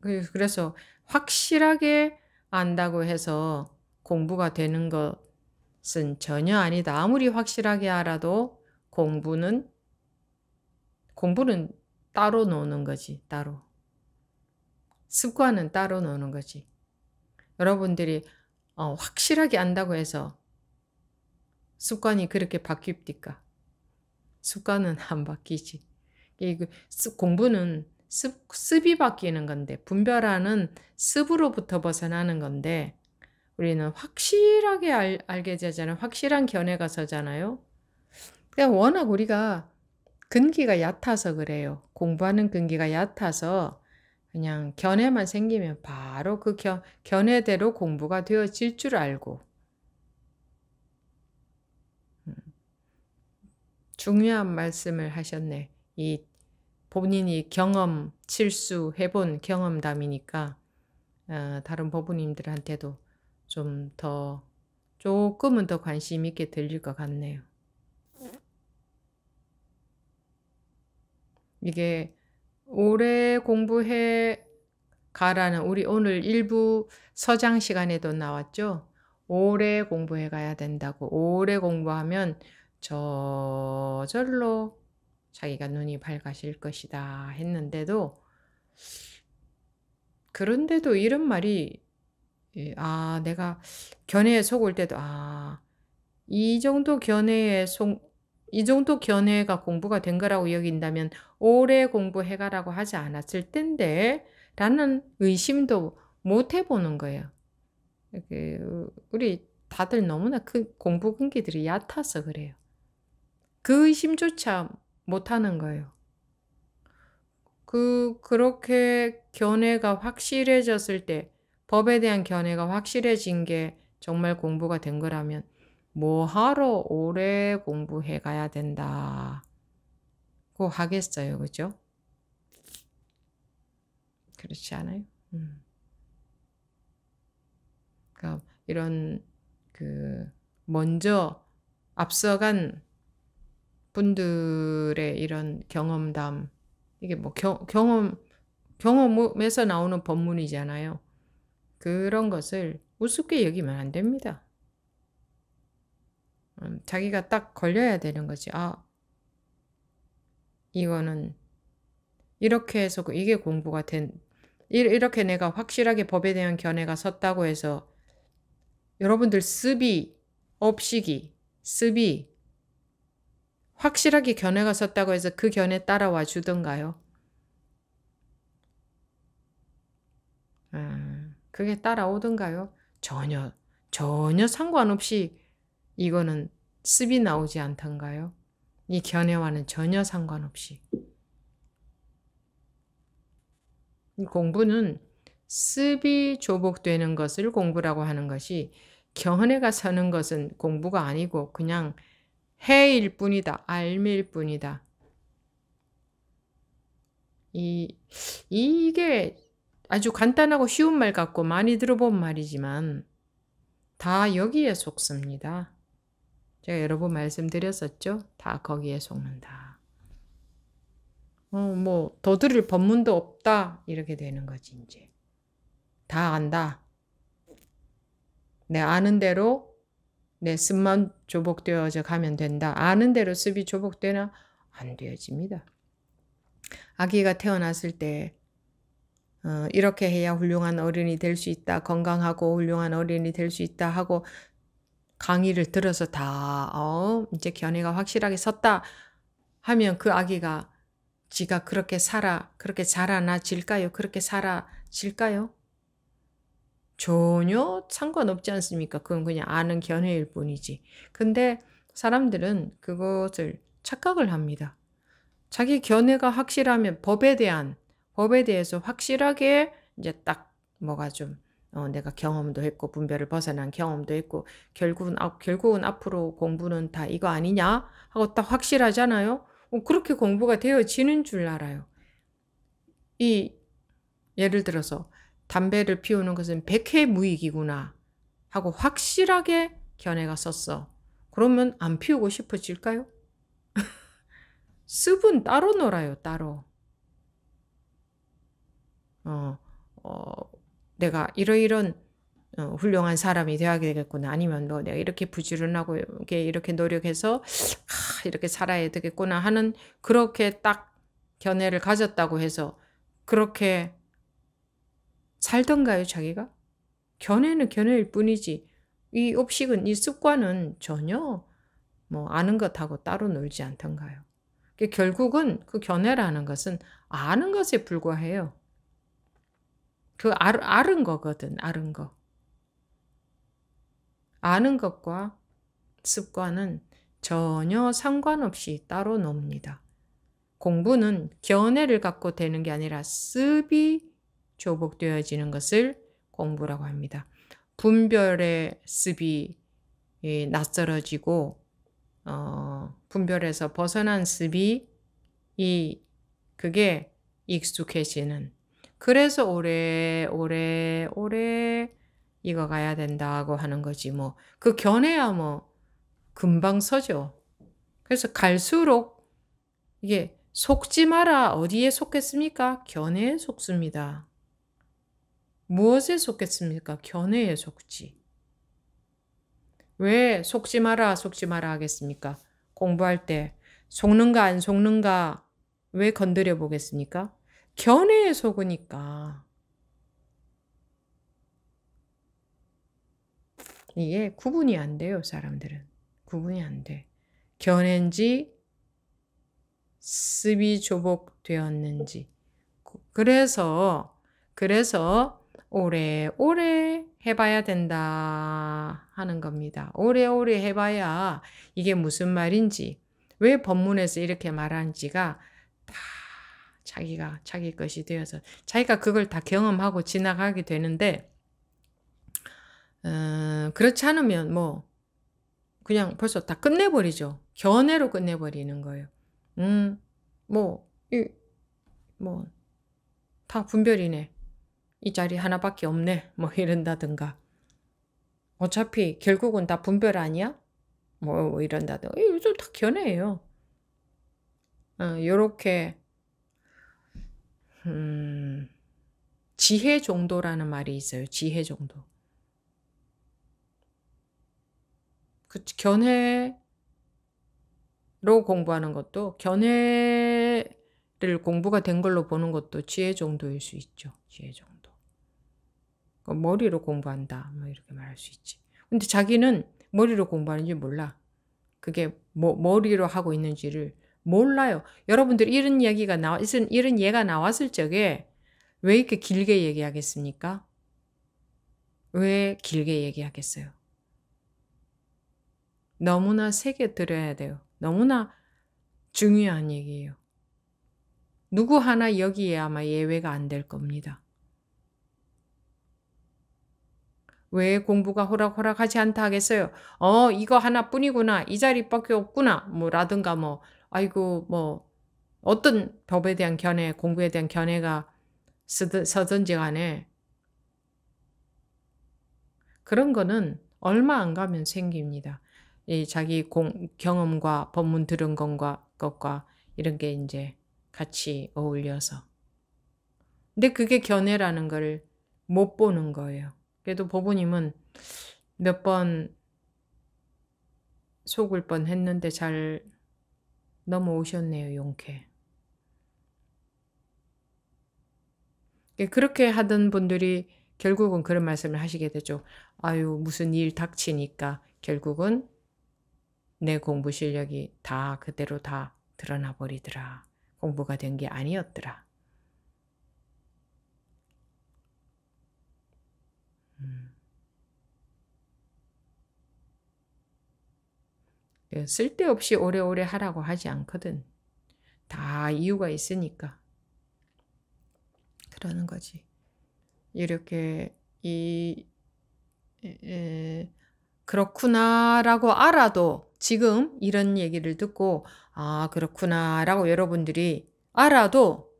그, 그래서 확실하게 안다고 해서 공부가 되는 것은 전혀 아니다. 아무리 확실하게 알아도 공부는 공부는 따로 노는 거지, 따로. 습관은 따로 노는 거지. 여러분들이 어, 확실하게 안다고 해서 습관이 그렇게 바뀝니까? 습관은 <laughs> 안 바뀌지. 그 공부는 습, 습이 바뀌는 건데, 분별하는 습으로부터 벗어나는 건데, 우리는 확실하게 알, 알게 되잖아요. 확실한 견해가 서잖아요. 그냥 워낙 우리가 근기가 얕아서 그래요. 공부하는 근기가 얕아서 그냥 견해만 생기면 바로 그 견, 견해대로 공부가 되어질 줄 알고 음. 중요한 말씀을 하셨네. 이 본인이 경험 실수해본 경험담이니까 어, 다른 법부님들한테도 좀 더 조금은 더 관심 있게 들릴 것 같네요. 이게 오래 공부해 가라는 우리 오늘 일부 서장 시간에도 나왔죠. 오래 공부해 가야 된다고. 오래 공부하면 저절로 자기가 눈이 밝아질 것이다 했는데도 그런데도 이런 말이 예, 아 내가 견해에 속을 때도 아 이 정도 견해에 속, 이 정도 견해가 공부가 된 거라고 여긴다면 오래 공부해가라고 하지 않았을 텐데 라는 의심도 못 해보는 거예요. 그, 우리 다들 너무나 그 공부 근기들이 얕아서 그래요. 그 의심조차 못하는 거예요. 그 그렇게 견해가 확실해졌을 때 법에 대한 견해가 확실해진 게 정말 공부가 된 거라면 뭐 하러 오래 공부해 가야 된다고 하겠어요. 그죠? 그렇지 않아요? 음. 그러니까 이런 그 먼저 앞서간 분들의 이런 경험담 이게 뭐 겨, 경험 경험에서 나오는 법문이잖아요. 그런 것을 우습게 여기면 안 됩니다. 음, 자기가 딱 걸려야 되는 거지. 아, 이거는 이렇게 해서 그, 이게 공부가 된 이렇게 내가 확실하게 법에 대한 견해가 섰다고 해서 여러분들 습이 업식이 습이 확실하게 견해가 섰다고 해서 그 견해 따라와 주던가요? 음, 그게 따라오던가요? 전혀 전혀 상관없이 이거는 습이 나오지 않던가요? 이 견해와는 전혀 상관없이. 공부는 습이 조복되는 것을 공부라고 하는 것이 견해가 서는 것은 공부가 아니고 그냥 해일 뿐이다. 알밀 뿐이다. 이, 이게 아주 간단하고 쉬운 말 같고 많이 들어본 말이지만 다 여기에 속습니다. 제가 여러 분 말씀드렸었죠. 다 거기에 속는다. 어, 뭐, 더 들을 법문도 없다. 이렇게 되는 거지, 이제. 다 안다. 내 아는 대로 내 습만 조복되어져 가면 된다. 아는 대로 습이 조복되나? 안 되어집니다. 아기가 태어났을 때, 어, 이렇게 해야 훌륭한 어른이 될 수 있다. 건강하고 훌륭한 어른이 될 수 있다 하고 강의를 들어서 다, 어, 이제 견해가 확실하게 섰다 하면 그 아기가 지가 그렇게 살아, 그렇게 자라나질까요? 그렇게 살아질까요? 전혀 상관없지 않습니까? 그건 그냥 아는 견해일 뿐이지. 근데 사람들은 그것을 착각을 합니다. 자기 견해가 확실하면 법에 대한, 법에 대해서 확실하게 이제 딱 뭐가 좀 어, 내가 경험도 했고 분별을 벗어난 경험도 했고 결국은 아, 결국은 앞으로 공부는 다 이거 아니냐 하고 딱 확실하잖아요. 어, 그렇게 공부가 되어지는 줄 알아요. 이 예를 들어서 담배를 피우는 것은 백해 무익이구나 하고 확실하게 견해가 섰어. 그러면 안 피우고 싶어질까요? <laughs> 습은 따로 놀아요, 따로. 어, 어, 내가 이러이런 어, 훌륭한 사람이 되어야 되겠구나. 아니면 뭐 내가 이렇게 부지런하고 이렇게, 이렇게 노력해서 아, 이렇게 살아야 되겠구나 하는 그렇게 딱 견해를 가졌다고 해서 그렇게 살던가요, 자기가? 견해는 견해일 뿐이지. 이 업식은, 이 습관은 전혀 뭐 아는 것하고 따로 놀지 않던가요? 그러니까 결국은 그 견해라는 것은 아는 것에 불과해요. 그 알, 아는 거거든, 아는 거. 아는 것과 습관은 전혀 상관없이 따로 놉니다. 공부는 견해를 갖고 되는 게 아니라 습이 조복되어지는 것을 공부라고 합니다. 분별의 습이 예, 낯설어지고 어, 분별에서 벗어난 습이 이 그게 익숙해지는 그래서 오래, 오래, 오래 이거 가야 된다고 하는 거지, 뭐. 그 견해야 뭐, 금방 서죠. 그래서 갈수록 이게 속지 마라. 어디에 속겠습니까? 견해에 속습니다. 무엇에 속겠습니까? 견해에 속지. 왜 속지 마라, 속지 마라 하겠습니까? 공부할 때 속는가 안 속는가 왜 건드려 보겠습니까? 견해에 속으니까 이게 구분이 안 돼요, 사람들은. 구분이 안 돼. 견해인지 습이 조복되었는지. 그래서 그래서 오래오래 해봐야 된다 하는 겁니다. 오래오래 해봐야 이게 무슨 말인지, 왜 법문에서 이렇게 말하는지가 다 자기가 자기 것이 되어서 자기가 그걸 다 경험하고 지나가게 되는데 어, 그렇지 않으면 뭐 그냥 벌써 다 끝내버리죠. 견해로 끝내버리는 거예요. 음, 뭐, 이, 뭐, 다 분별이네. 이 자리 하나밖에 없네. 뭐 이런다든가. 어차피 결국은 다 분별 아니야? 뭐, 뭐 이런다든가. 이거 다 견해예요. 어, 요렇게 음, 지혜 정도라는 말이 있어요. 지혜 정도. 그 견해로 공부하는 것도 견해를 공부가 된 걸로 보는 것도 지혜 정도일 수 있죠. 지혜 정도. 그러니까 머리로 공부한다. 뭐 이렇게 말할 수 있지. 근데 자기는 머리로 공부하는지 몰라. 그게 뭐 머리로 하고 있는지를 몰라요. 여러분들 이런 이야기가 나와, 이런, 이런 예가 나왔을 적에 왜 이렇게 길게 얘기하겠습니까? 왜 길게 얘기하겠어요? 너무나 세게 들어야 돼요. 너무나 중요한 얘기예요. 누구 하나 여기에 아마 예외가 안 될 겁니다. 왜 공부가 호락호락하지 않다 하겠어요? 어, 이거 하나뿐이구나. 이 자리밖에 없구나. 뭐, 라든가 뭐, 아이고 뭐 어떤 법에 대한 견해, 공부에 대한 견해가 서든지 간에 그런 거는 얼마 안 가면 생깁니다. 이 자기 공, 경험과 법문 들은 것과, 것과 이런 게 이제 같이 어울려서. 근데 그게 견해라는 걸 못 보는 거예요. 그래도 법부님은 몇 번 속을 뻔 했는데 잘 너무 오셨네요 용케. 예, 그렇게 하던 분들이 결국은 그런 말씀을 하시게 되죠. 아유, 무슨 일 닥치니까 결국은 내 공부 실력이 다 그대로 다 드러나 버리더라. 공부가 된 게 아니었더라. 음. 예, 쓸데없이 오래오래 하라고 하지 않거든. 다 이유가 있으니까. 그러는 거지. 이렇게, 이, 에, 그렇구나라고 알아도 지금 이런 얘기를 듣고, 아, 그렇구나라고 여러분들이 알아도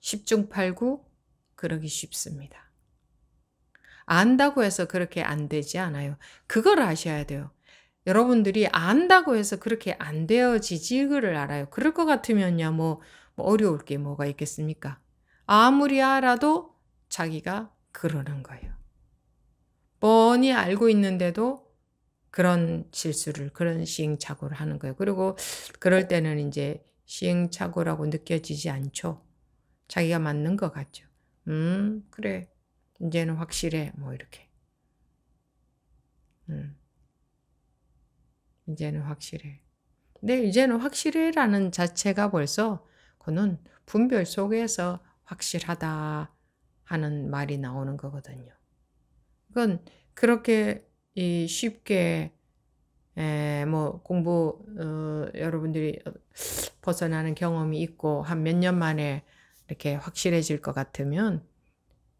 10중 8구 그러기 쉽습니다. 안다고 해서 그렇게 안 되지 않아요. 그걸 아셔야 돼요. 여러분들이 안다고 해서 그렇게 안 되어지지 그를 알아요. 그럴 것 같으면야 뭐, 뭐 어려울 게 뭐가 있겠습니까? 아무리 알아도 자기가 그러는 거예요. 뻔히 알고 있는데도 그런 실수를, 그런 시행착오를 하는 거예요. 그리고 그럴 때는 이제 시행착오라고 느껴지지 않죠. 자기가 맞는 것 같죠. 음, 그래. 이제는 확실해. 뭐 이렇게. 음. 이제는 확실해. 근 이제는 확실해라는 자체가 벌써 그는 분별 속에서 확실하다 하는 말이 나오는 거거든요. 그건 그렇게 쉽게 뭐 공부 어, 여러분들이 벗어나는 경험이 있고 한 몇 년 만에 이렇게 확실해질 것 같으면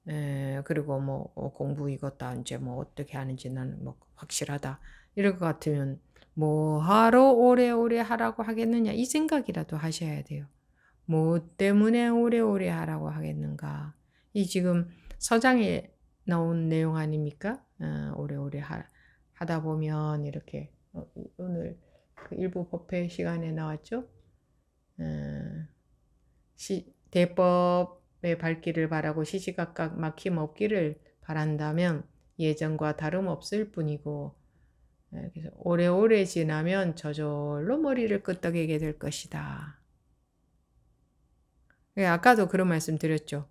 에, 그리고 뭐 어, 공부 이것도 이제 뭐 어떻게 하는지는 뭐 확실하다 이럴 것 같으면 뭐하러 오래오래 하라고 하겠느냐 이 생각이라도 하셔야 돼요. 뭐 때문에 오래오래 하라고 하겠는가? 이 지금 서장에 나온 내용 아닙니까? 어, 오래오래 하, 하다 보면 이렇게 어, 오늘 그 일부 법회 시간에 나왔죠. 어, 시, 대법의 밝기를 바라고 시시각각 막힘 없기를 바란다면 예전과 다름없을 뿐이고 네, 그래서 오래오래 지나면 저절로 머리를 끄덕이게될 것이다. 예, 아까도 그런 말씀 드렸죠.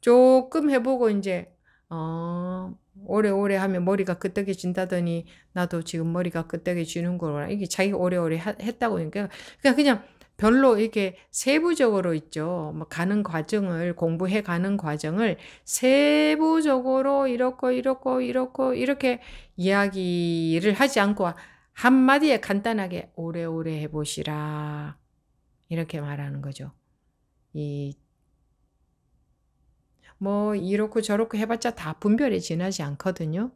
조금 해보고 이제 어, 오래오래 하면 머리가 끄떡해진다더니 나도 지금 머리가 끄떡해지는구나. 이게 자기가 오래오래 하, 했다고 그러니까 그냥 별로 이게 세부적으로 있죠. 뭐 가는 과정을 공부해 가는 과정을 세부적으로 이렇고 이렇고 이렇고 이렇게 이야기를 하지 않고 한마디에 간단하게 오래오래 해 보시라. 이렇게 말하는 거죠. 이 뭐 이렇고 저렇고 해봤자 다 분별에 지나지 않거든요.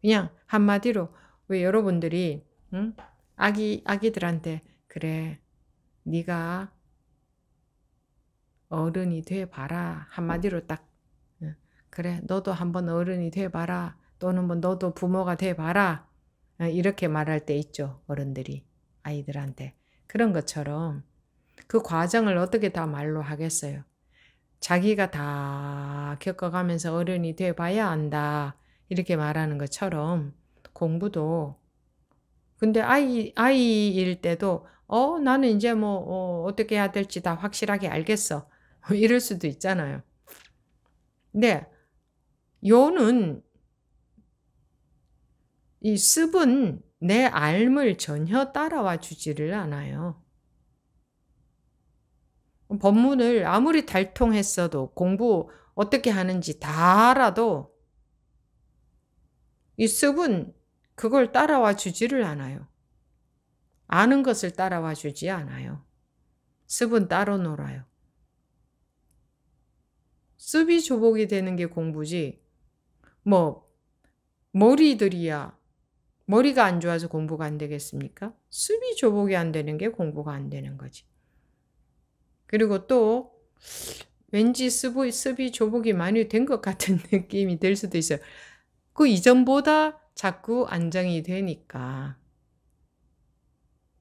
그냥 한마디로 왜 여러분들이 응? 아기 아기들한테 그래 네가 어른이 돼 봐라 한마디로 딱 그래 너도 한번 어른이 돼 봐라 또는 뭐 너도 부모가 돼 봐라 이렇게 말할 때 있죠 어른들이 아이들한테 그런 것처럼 그 과정을 어떻게 다 말로 하겠어요 자기가 다 겪어가면서 어른이 돼 봐야 안다 이렇게 말하는 것처럼 공부도 근데 아이, 아이일 때도, 어, 나는 이제 뭐, 어, 어떻게 해야 될지 다 확실하게 알겠어. 뭐 이럴 수도 있잖아요. 근데, 요는, 이 습은 내앎을 전혀 따라와 주지를 않아요. 법문을 아무리 달통했어도 공부 어떻게 하는지 다 알아도 이 습은 그걸 따라와 주지를 않아요. 아는 것을 따라와 주지 않아요. 습은 따로 놀아요. 습이 조복이 되는 게 공부지, 뭐, 머리들이야. 머리가 안 좋아서 공부가 안 되겠습니까? 습이 조복이 안 되는 게 공부가 안 되는 거지. 그리고 또, 왠지 습이, 습이 조복이 많이 된 것 같은 <laughs> 느낌이 들 수도 있어요. 그 이전보다 자꾸 안정이 되니까.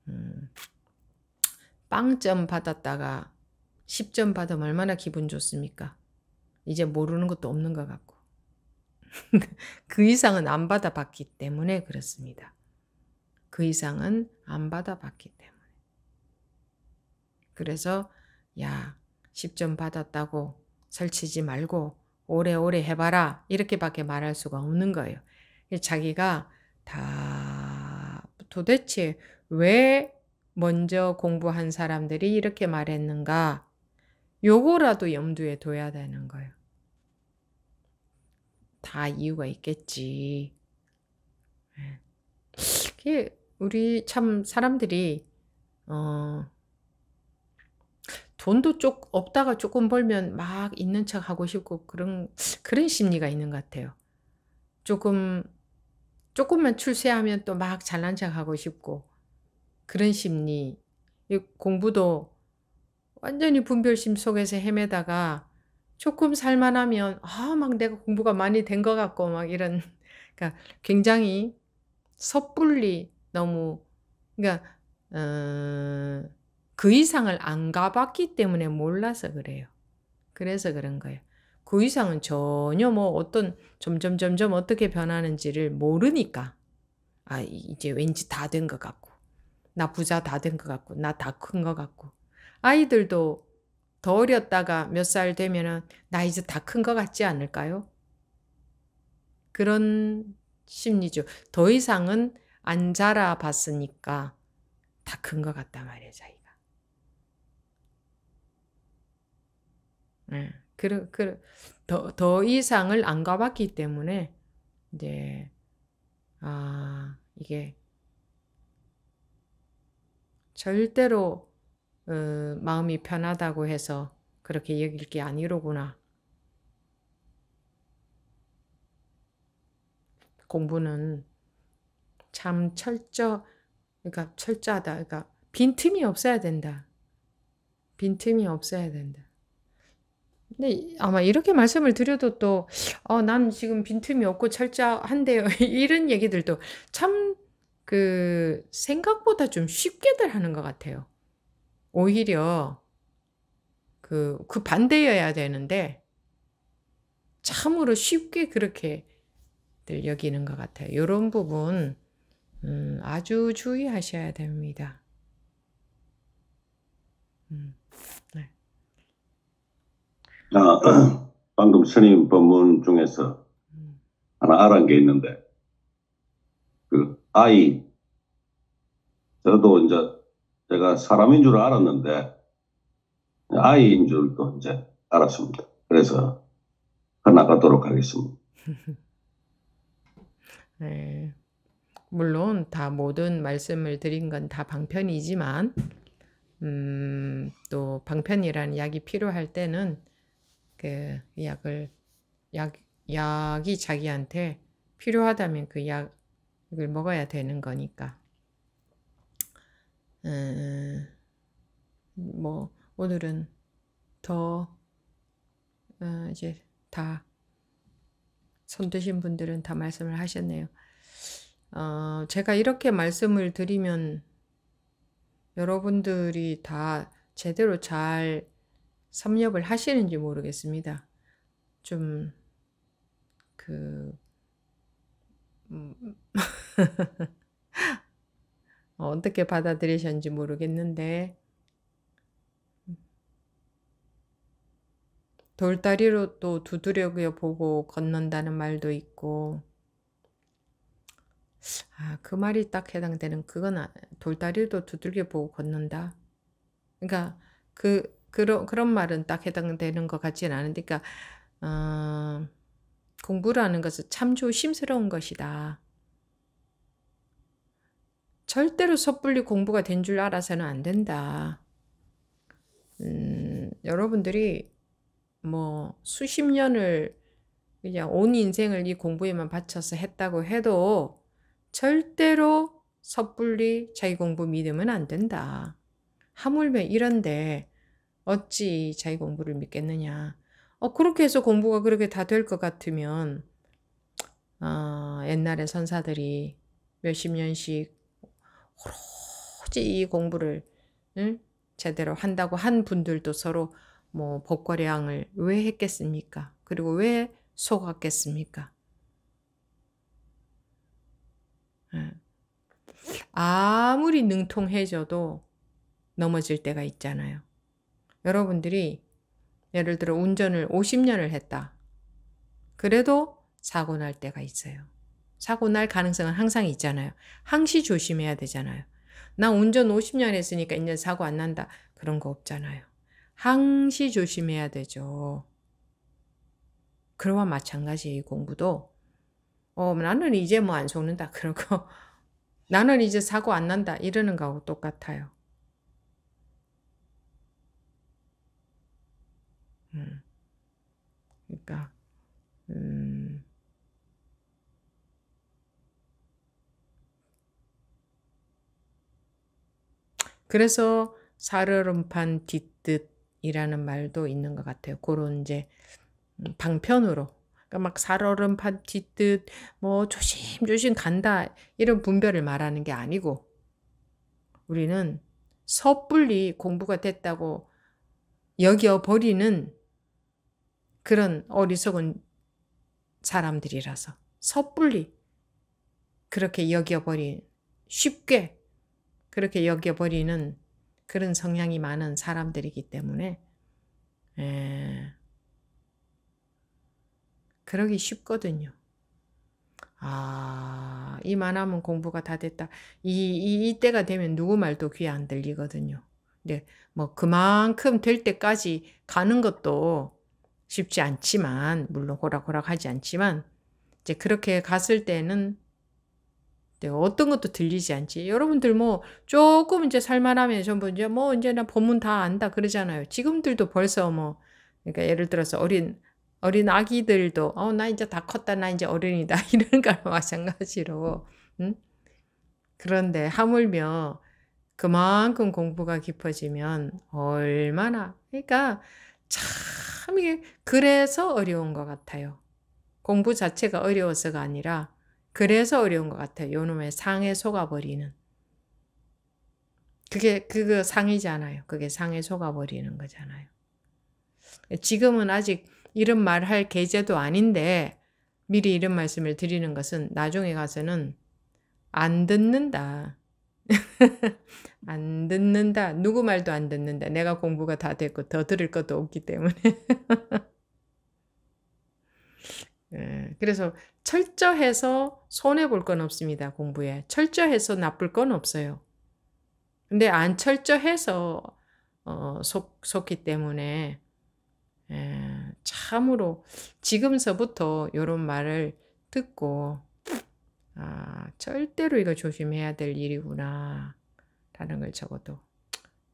음, 빵점 받았다가 10점 받으면 얼마나 기분 좋습니까? 이제 모르는 것도 없는 것 같고. <laughs> 그 이상은 안 받아봤기 때문에 그렇습니다. 그 이상은 안 받아봤기 때문에. 그래서, 야, 10점 받았다고 설치지 말고 오래오래 해봐라. 이렇게밖에 말할 수가 없는 거예요. 예, 자기가 다 도대체 왜 먼저 공부한 사람들이 이렇게 말했는가? 요거라도 염두에 둬야 되는 거예요. 다 이유가 있겠지. 예. 우리 참 사람들이 어, 돈도 쪽 없다가 조금 벌면 막 있는 척 하고 싶고 그런 그런 심리가 있는 것 같아요. 조금 조금만 출세하면 또 막 잘난 척하고 싶고 그런 심리. 공부도 완전히 분별심 속에서 헤매다가 조금 살만하면 아막 내가 공부가 많이 된 것 같고 막 이런 <laughs> 그러니까 굉장히 섣불리 너무 그러니까 어, 그 이상을 안 가봤기 때문에 몰라서 그래요. 그래서 그런 거예요. 그 이상은 전혀 뭐 어떤 점점 점점 어떻게 변하는지를 모르니까 아 이제 왠지 다 된 것 같고 나 부자 다 된 것 같고 나 다 큰 것 같고 아이들도 더 어렸다가 몇 살 되면은 나 이제 다 큰 것 같지 않을까요? 그런 심리죠. 더 이상은 안 자라봤으니까 다 큰 것 같단 말이에요, 자기가. 응. 그, 그, 더, 더 이상을 안 가봤기 때문에, 이제, 아, 이게, 절대로, 어, 마음이 편하다고 해서 그렇게 여길 게 아니로구나. 공부는 참 철저, 그러니까 철저하다. 그러니까 빈틈이 없어야 된다. 빈틈이 없어야 된다. 근데 아마 이렇게 말씀을 드려도 또, 어, 난 지금 빈틈이 없고 철저한데요. <laughs> 이런 얘기들도 참, 그, 생각보다 좀 쉽게들 하는 것 같아요. 오히려, 그, 그 반대여야 되는데, 참으로 쉽게 그렇게들 여기는 것 같아요. 이런 부분, 음, 아주 주의하셔야 됩니다. 음.
아, <clears throat> 방금 스님 법문 중에서 하나 알아낸 게 있는데, 그, 아이. 저도 이제, 제가 사람인 줄 알았는데, 아이인 줄도 이제 알았습니다. 그래서, 나가도록 하겠습니다.
<laughs> 네. 물론, 다 모든 말씀을 드린 건 다 방편이지만, 음, 또 방편이라는 약이 필요할 때는 그 약을 약 약이 자기한테 필요하다면 그 약을 먹어야 되는 거니까. 음, 음. 뭐 오늘은 더 음, 이제 다 손드신 분들은 다 말씀을 하셨네요. 어, 제가 이렇게 말씀을 드리면 여러분들이 다 제대로 잘 섭렵을 하시는지 모르겠습니다. 좀, 그, 음, <laughs> 어, 어떻게 받아들이셨는지 모르겠는데, 돌다리로 또 두드려 보고 걷는다는 말도 있고, 아, 그 말이 딱 해당되는 그건 아, 돌다리도 두들겨 보고 걷는다. 그러니까 그 그런 그런 말은 딱 해당되는 것 같지는 않은데, 그러니까 어, 공부라는 것은 참 조심스러운 것이다. 절대로 섣불리 공부가 된 줄 알아서는 안 된다. 음, 여러분들이 뭐 수십 년을 그냥 온 인생을 이 공부에만 바쳐서 했다고 해도 절대로 섣불리 자기 공부 믿으면 안 된다. 하물며 이런데 어찌 자기 공부를 믿겠느냐. 어, 그렇게 해서 공부가 그렇게 다 될 것 같으면, 어, 옛날에 선사들이 몇십 년씩 오로지 이 공부를, 응? 제대로 한다고 한 분들도 서로 뭐 복거량을 왜 했겠습니까? 그리고 왜 속았겠습니까? 예. 아무리 능통해져도 넘어질 때가 있잖아요. 여러분들이 예를 들어 운전을 50년을 했다. 그래도 사고 날 때가 있어요. 사고 날 가능성은 항상 있잖아요. 항시 조심해야 되잖아요. 나 운전 50년 했으니까 이제 사고 안 난다. 그런 거 없잖아요. 항시 조심해야 되죠. 그와 마찬가지의 공부도 어, 나는 이제 뭐 안 속는다. 그러고 <laughs> 나는 이제 사고 안 난다. 이러는 거하고 똑같아요.
음. 그러니까
음. 그래서 사르름판 뒤뜻이라는 말도 있는 것 같아요. 그런 이제 음, 방편으로. 그러니까 막 사르름판 뒤뜻뭐 조심조심 간다 이런 분별을 말하는 게 아니고 우리는 섣불리 공부가 됐다고 여겨버리는 그런 어리석은 사람들이라서 섣불리 그렇게 여겨버린 쉽게 그렇게 여겨버리는 그런 성향이 많은 사람들이기 때문에 에, 그러기 쉽거든요. 아, 이만하면 공부가 다 됐다. 이, 이, 이때가 되면 누구 말도 귀에 안 들리거든요. 근데 뭐 그만큼 될 때까지 가는 것도 쉽지 않지만 물론 호락호락하지 않지만 이제 그렇게 갔을 때는 네, 어떤 것도 들리지 않지. 여러분들 뭐 조금 이제 살만하면 전부 이제 뭐 이제 나 본문 다 안다 그러잖아요. 지금들도 벌써 뭐 그러니까 예를 들어서 어린 어린 아기들도 어나 이제 다 컸다 나 이제 어른이다 <laughs> 이런 거 마찬가지로 응? 그런데 하물며 그만큼 공부가 깊어지면 얼마나 그러니까 참참 이게 그래서 어려운 것 같아요. 공부 자체가 어려워서가 아니라 그래서 어려운 것 같아요. 요놈의 상에 속아버리는. 그게, 그거 상이잖아요. 그게 상에 속아버리는 거잖아요. 지금은 아직 이런 말 할 계제도 아닌데 미리 이런 말씀을 드리는 것은 나중에 가서는 안 듣는다. <laughs> 안 듣는다. 누구 말도 안 듣는다. 내가 공부가 다 됐고 더 들을 것도 없기 때문에. <laughs> 네, 그래서 철저해서 손해 볼 건 없습니다. 공부에 철저해서 나쁠 건 없어요. 근데 안 철저해서 어, 속, 속기 때문에 에, 예, 참으로 지금서부터 이런 말을 듣고 아, 절대로 이거 조심해야 될 일이구나. 라는 걸 적어도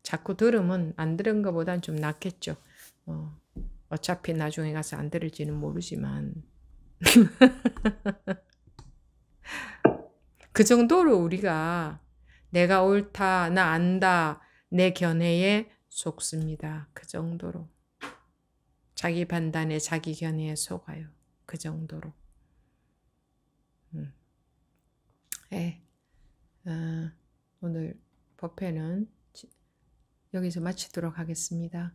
자꾸 들으면 안 들은 것보단 좀 낫겠죠. 어, 어차피 나중에 가서 안 들을지는 모르지만 <laughs> 그 정도로 우리가 내가 옳다, 나 안다, 내 견해에 속습니다. 그 정도로. 자기 판단에 자기 견해에 속아요. 그 정도로. 음. 네. 아, 오늘 법회는 여기서 마치도록 하겠습니다.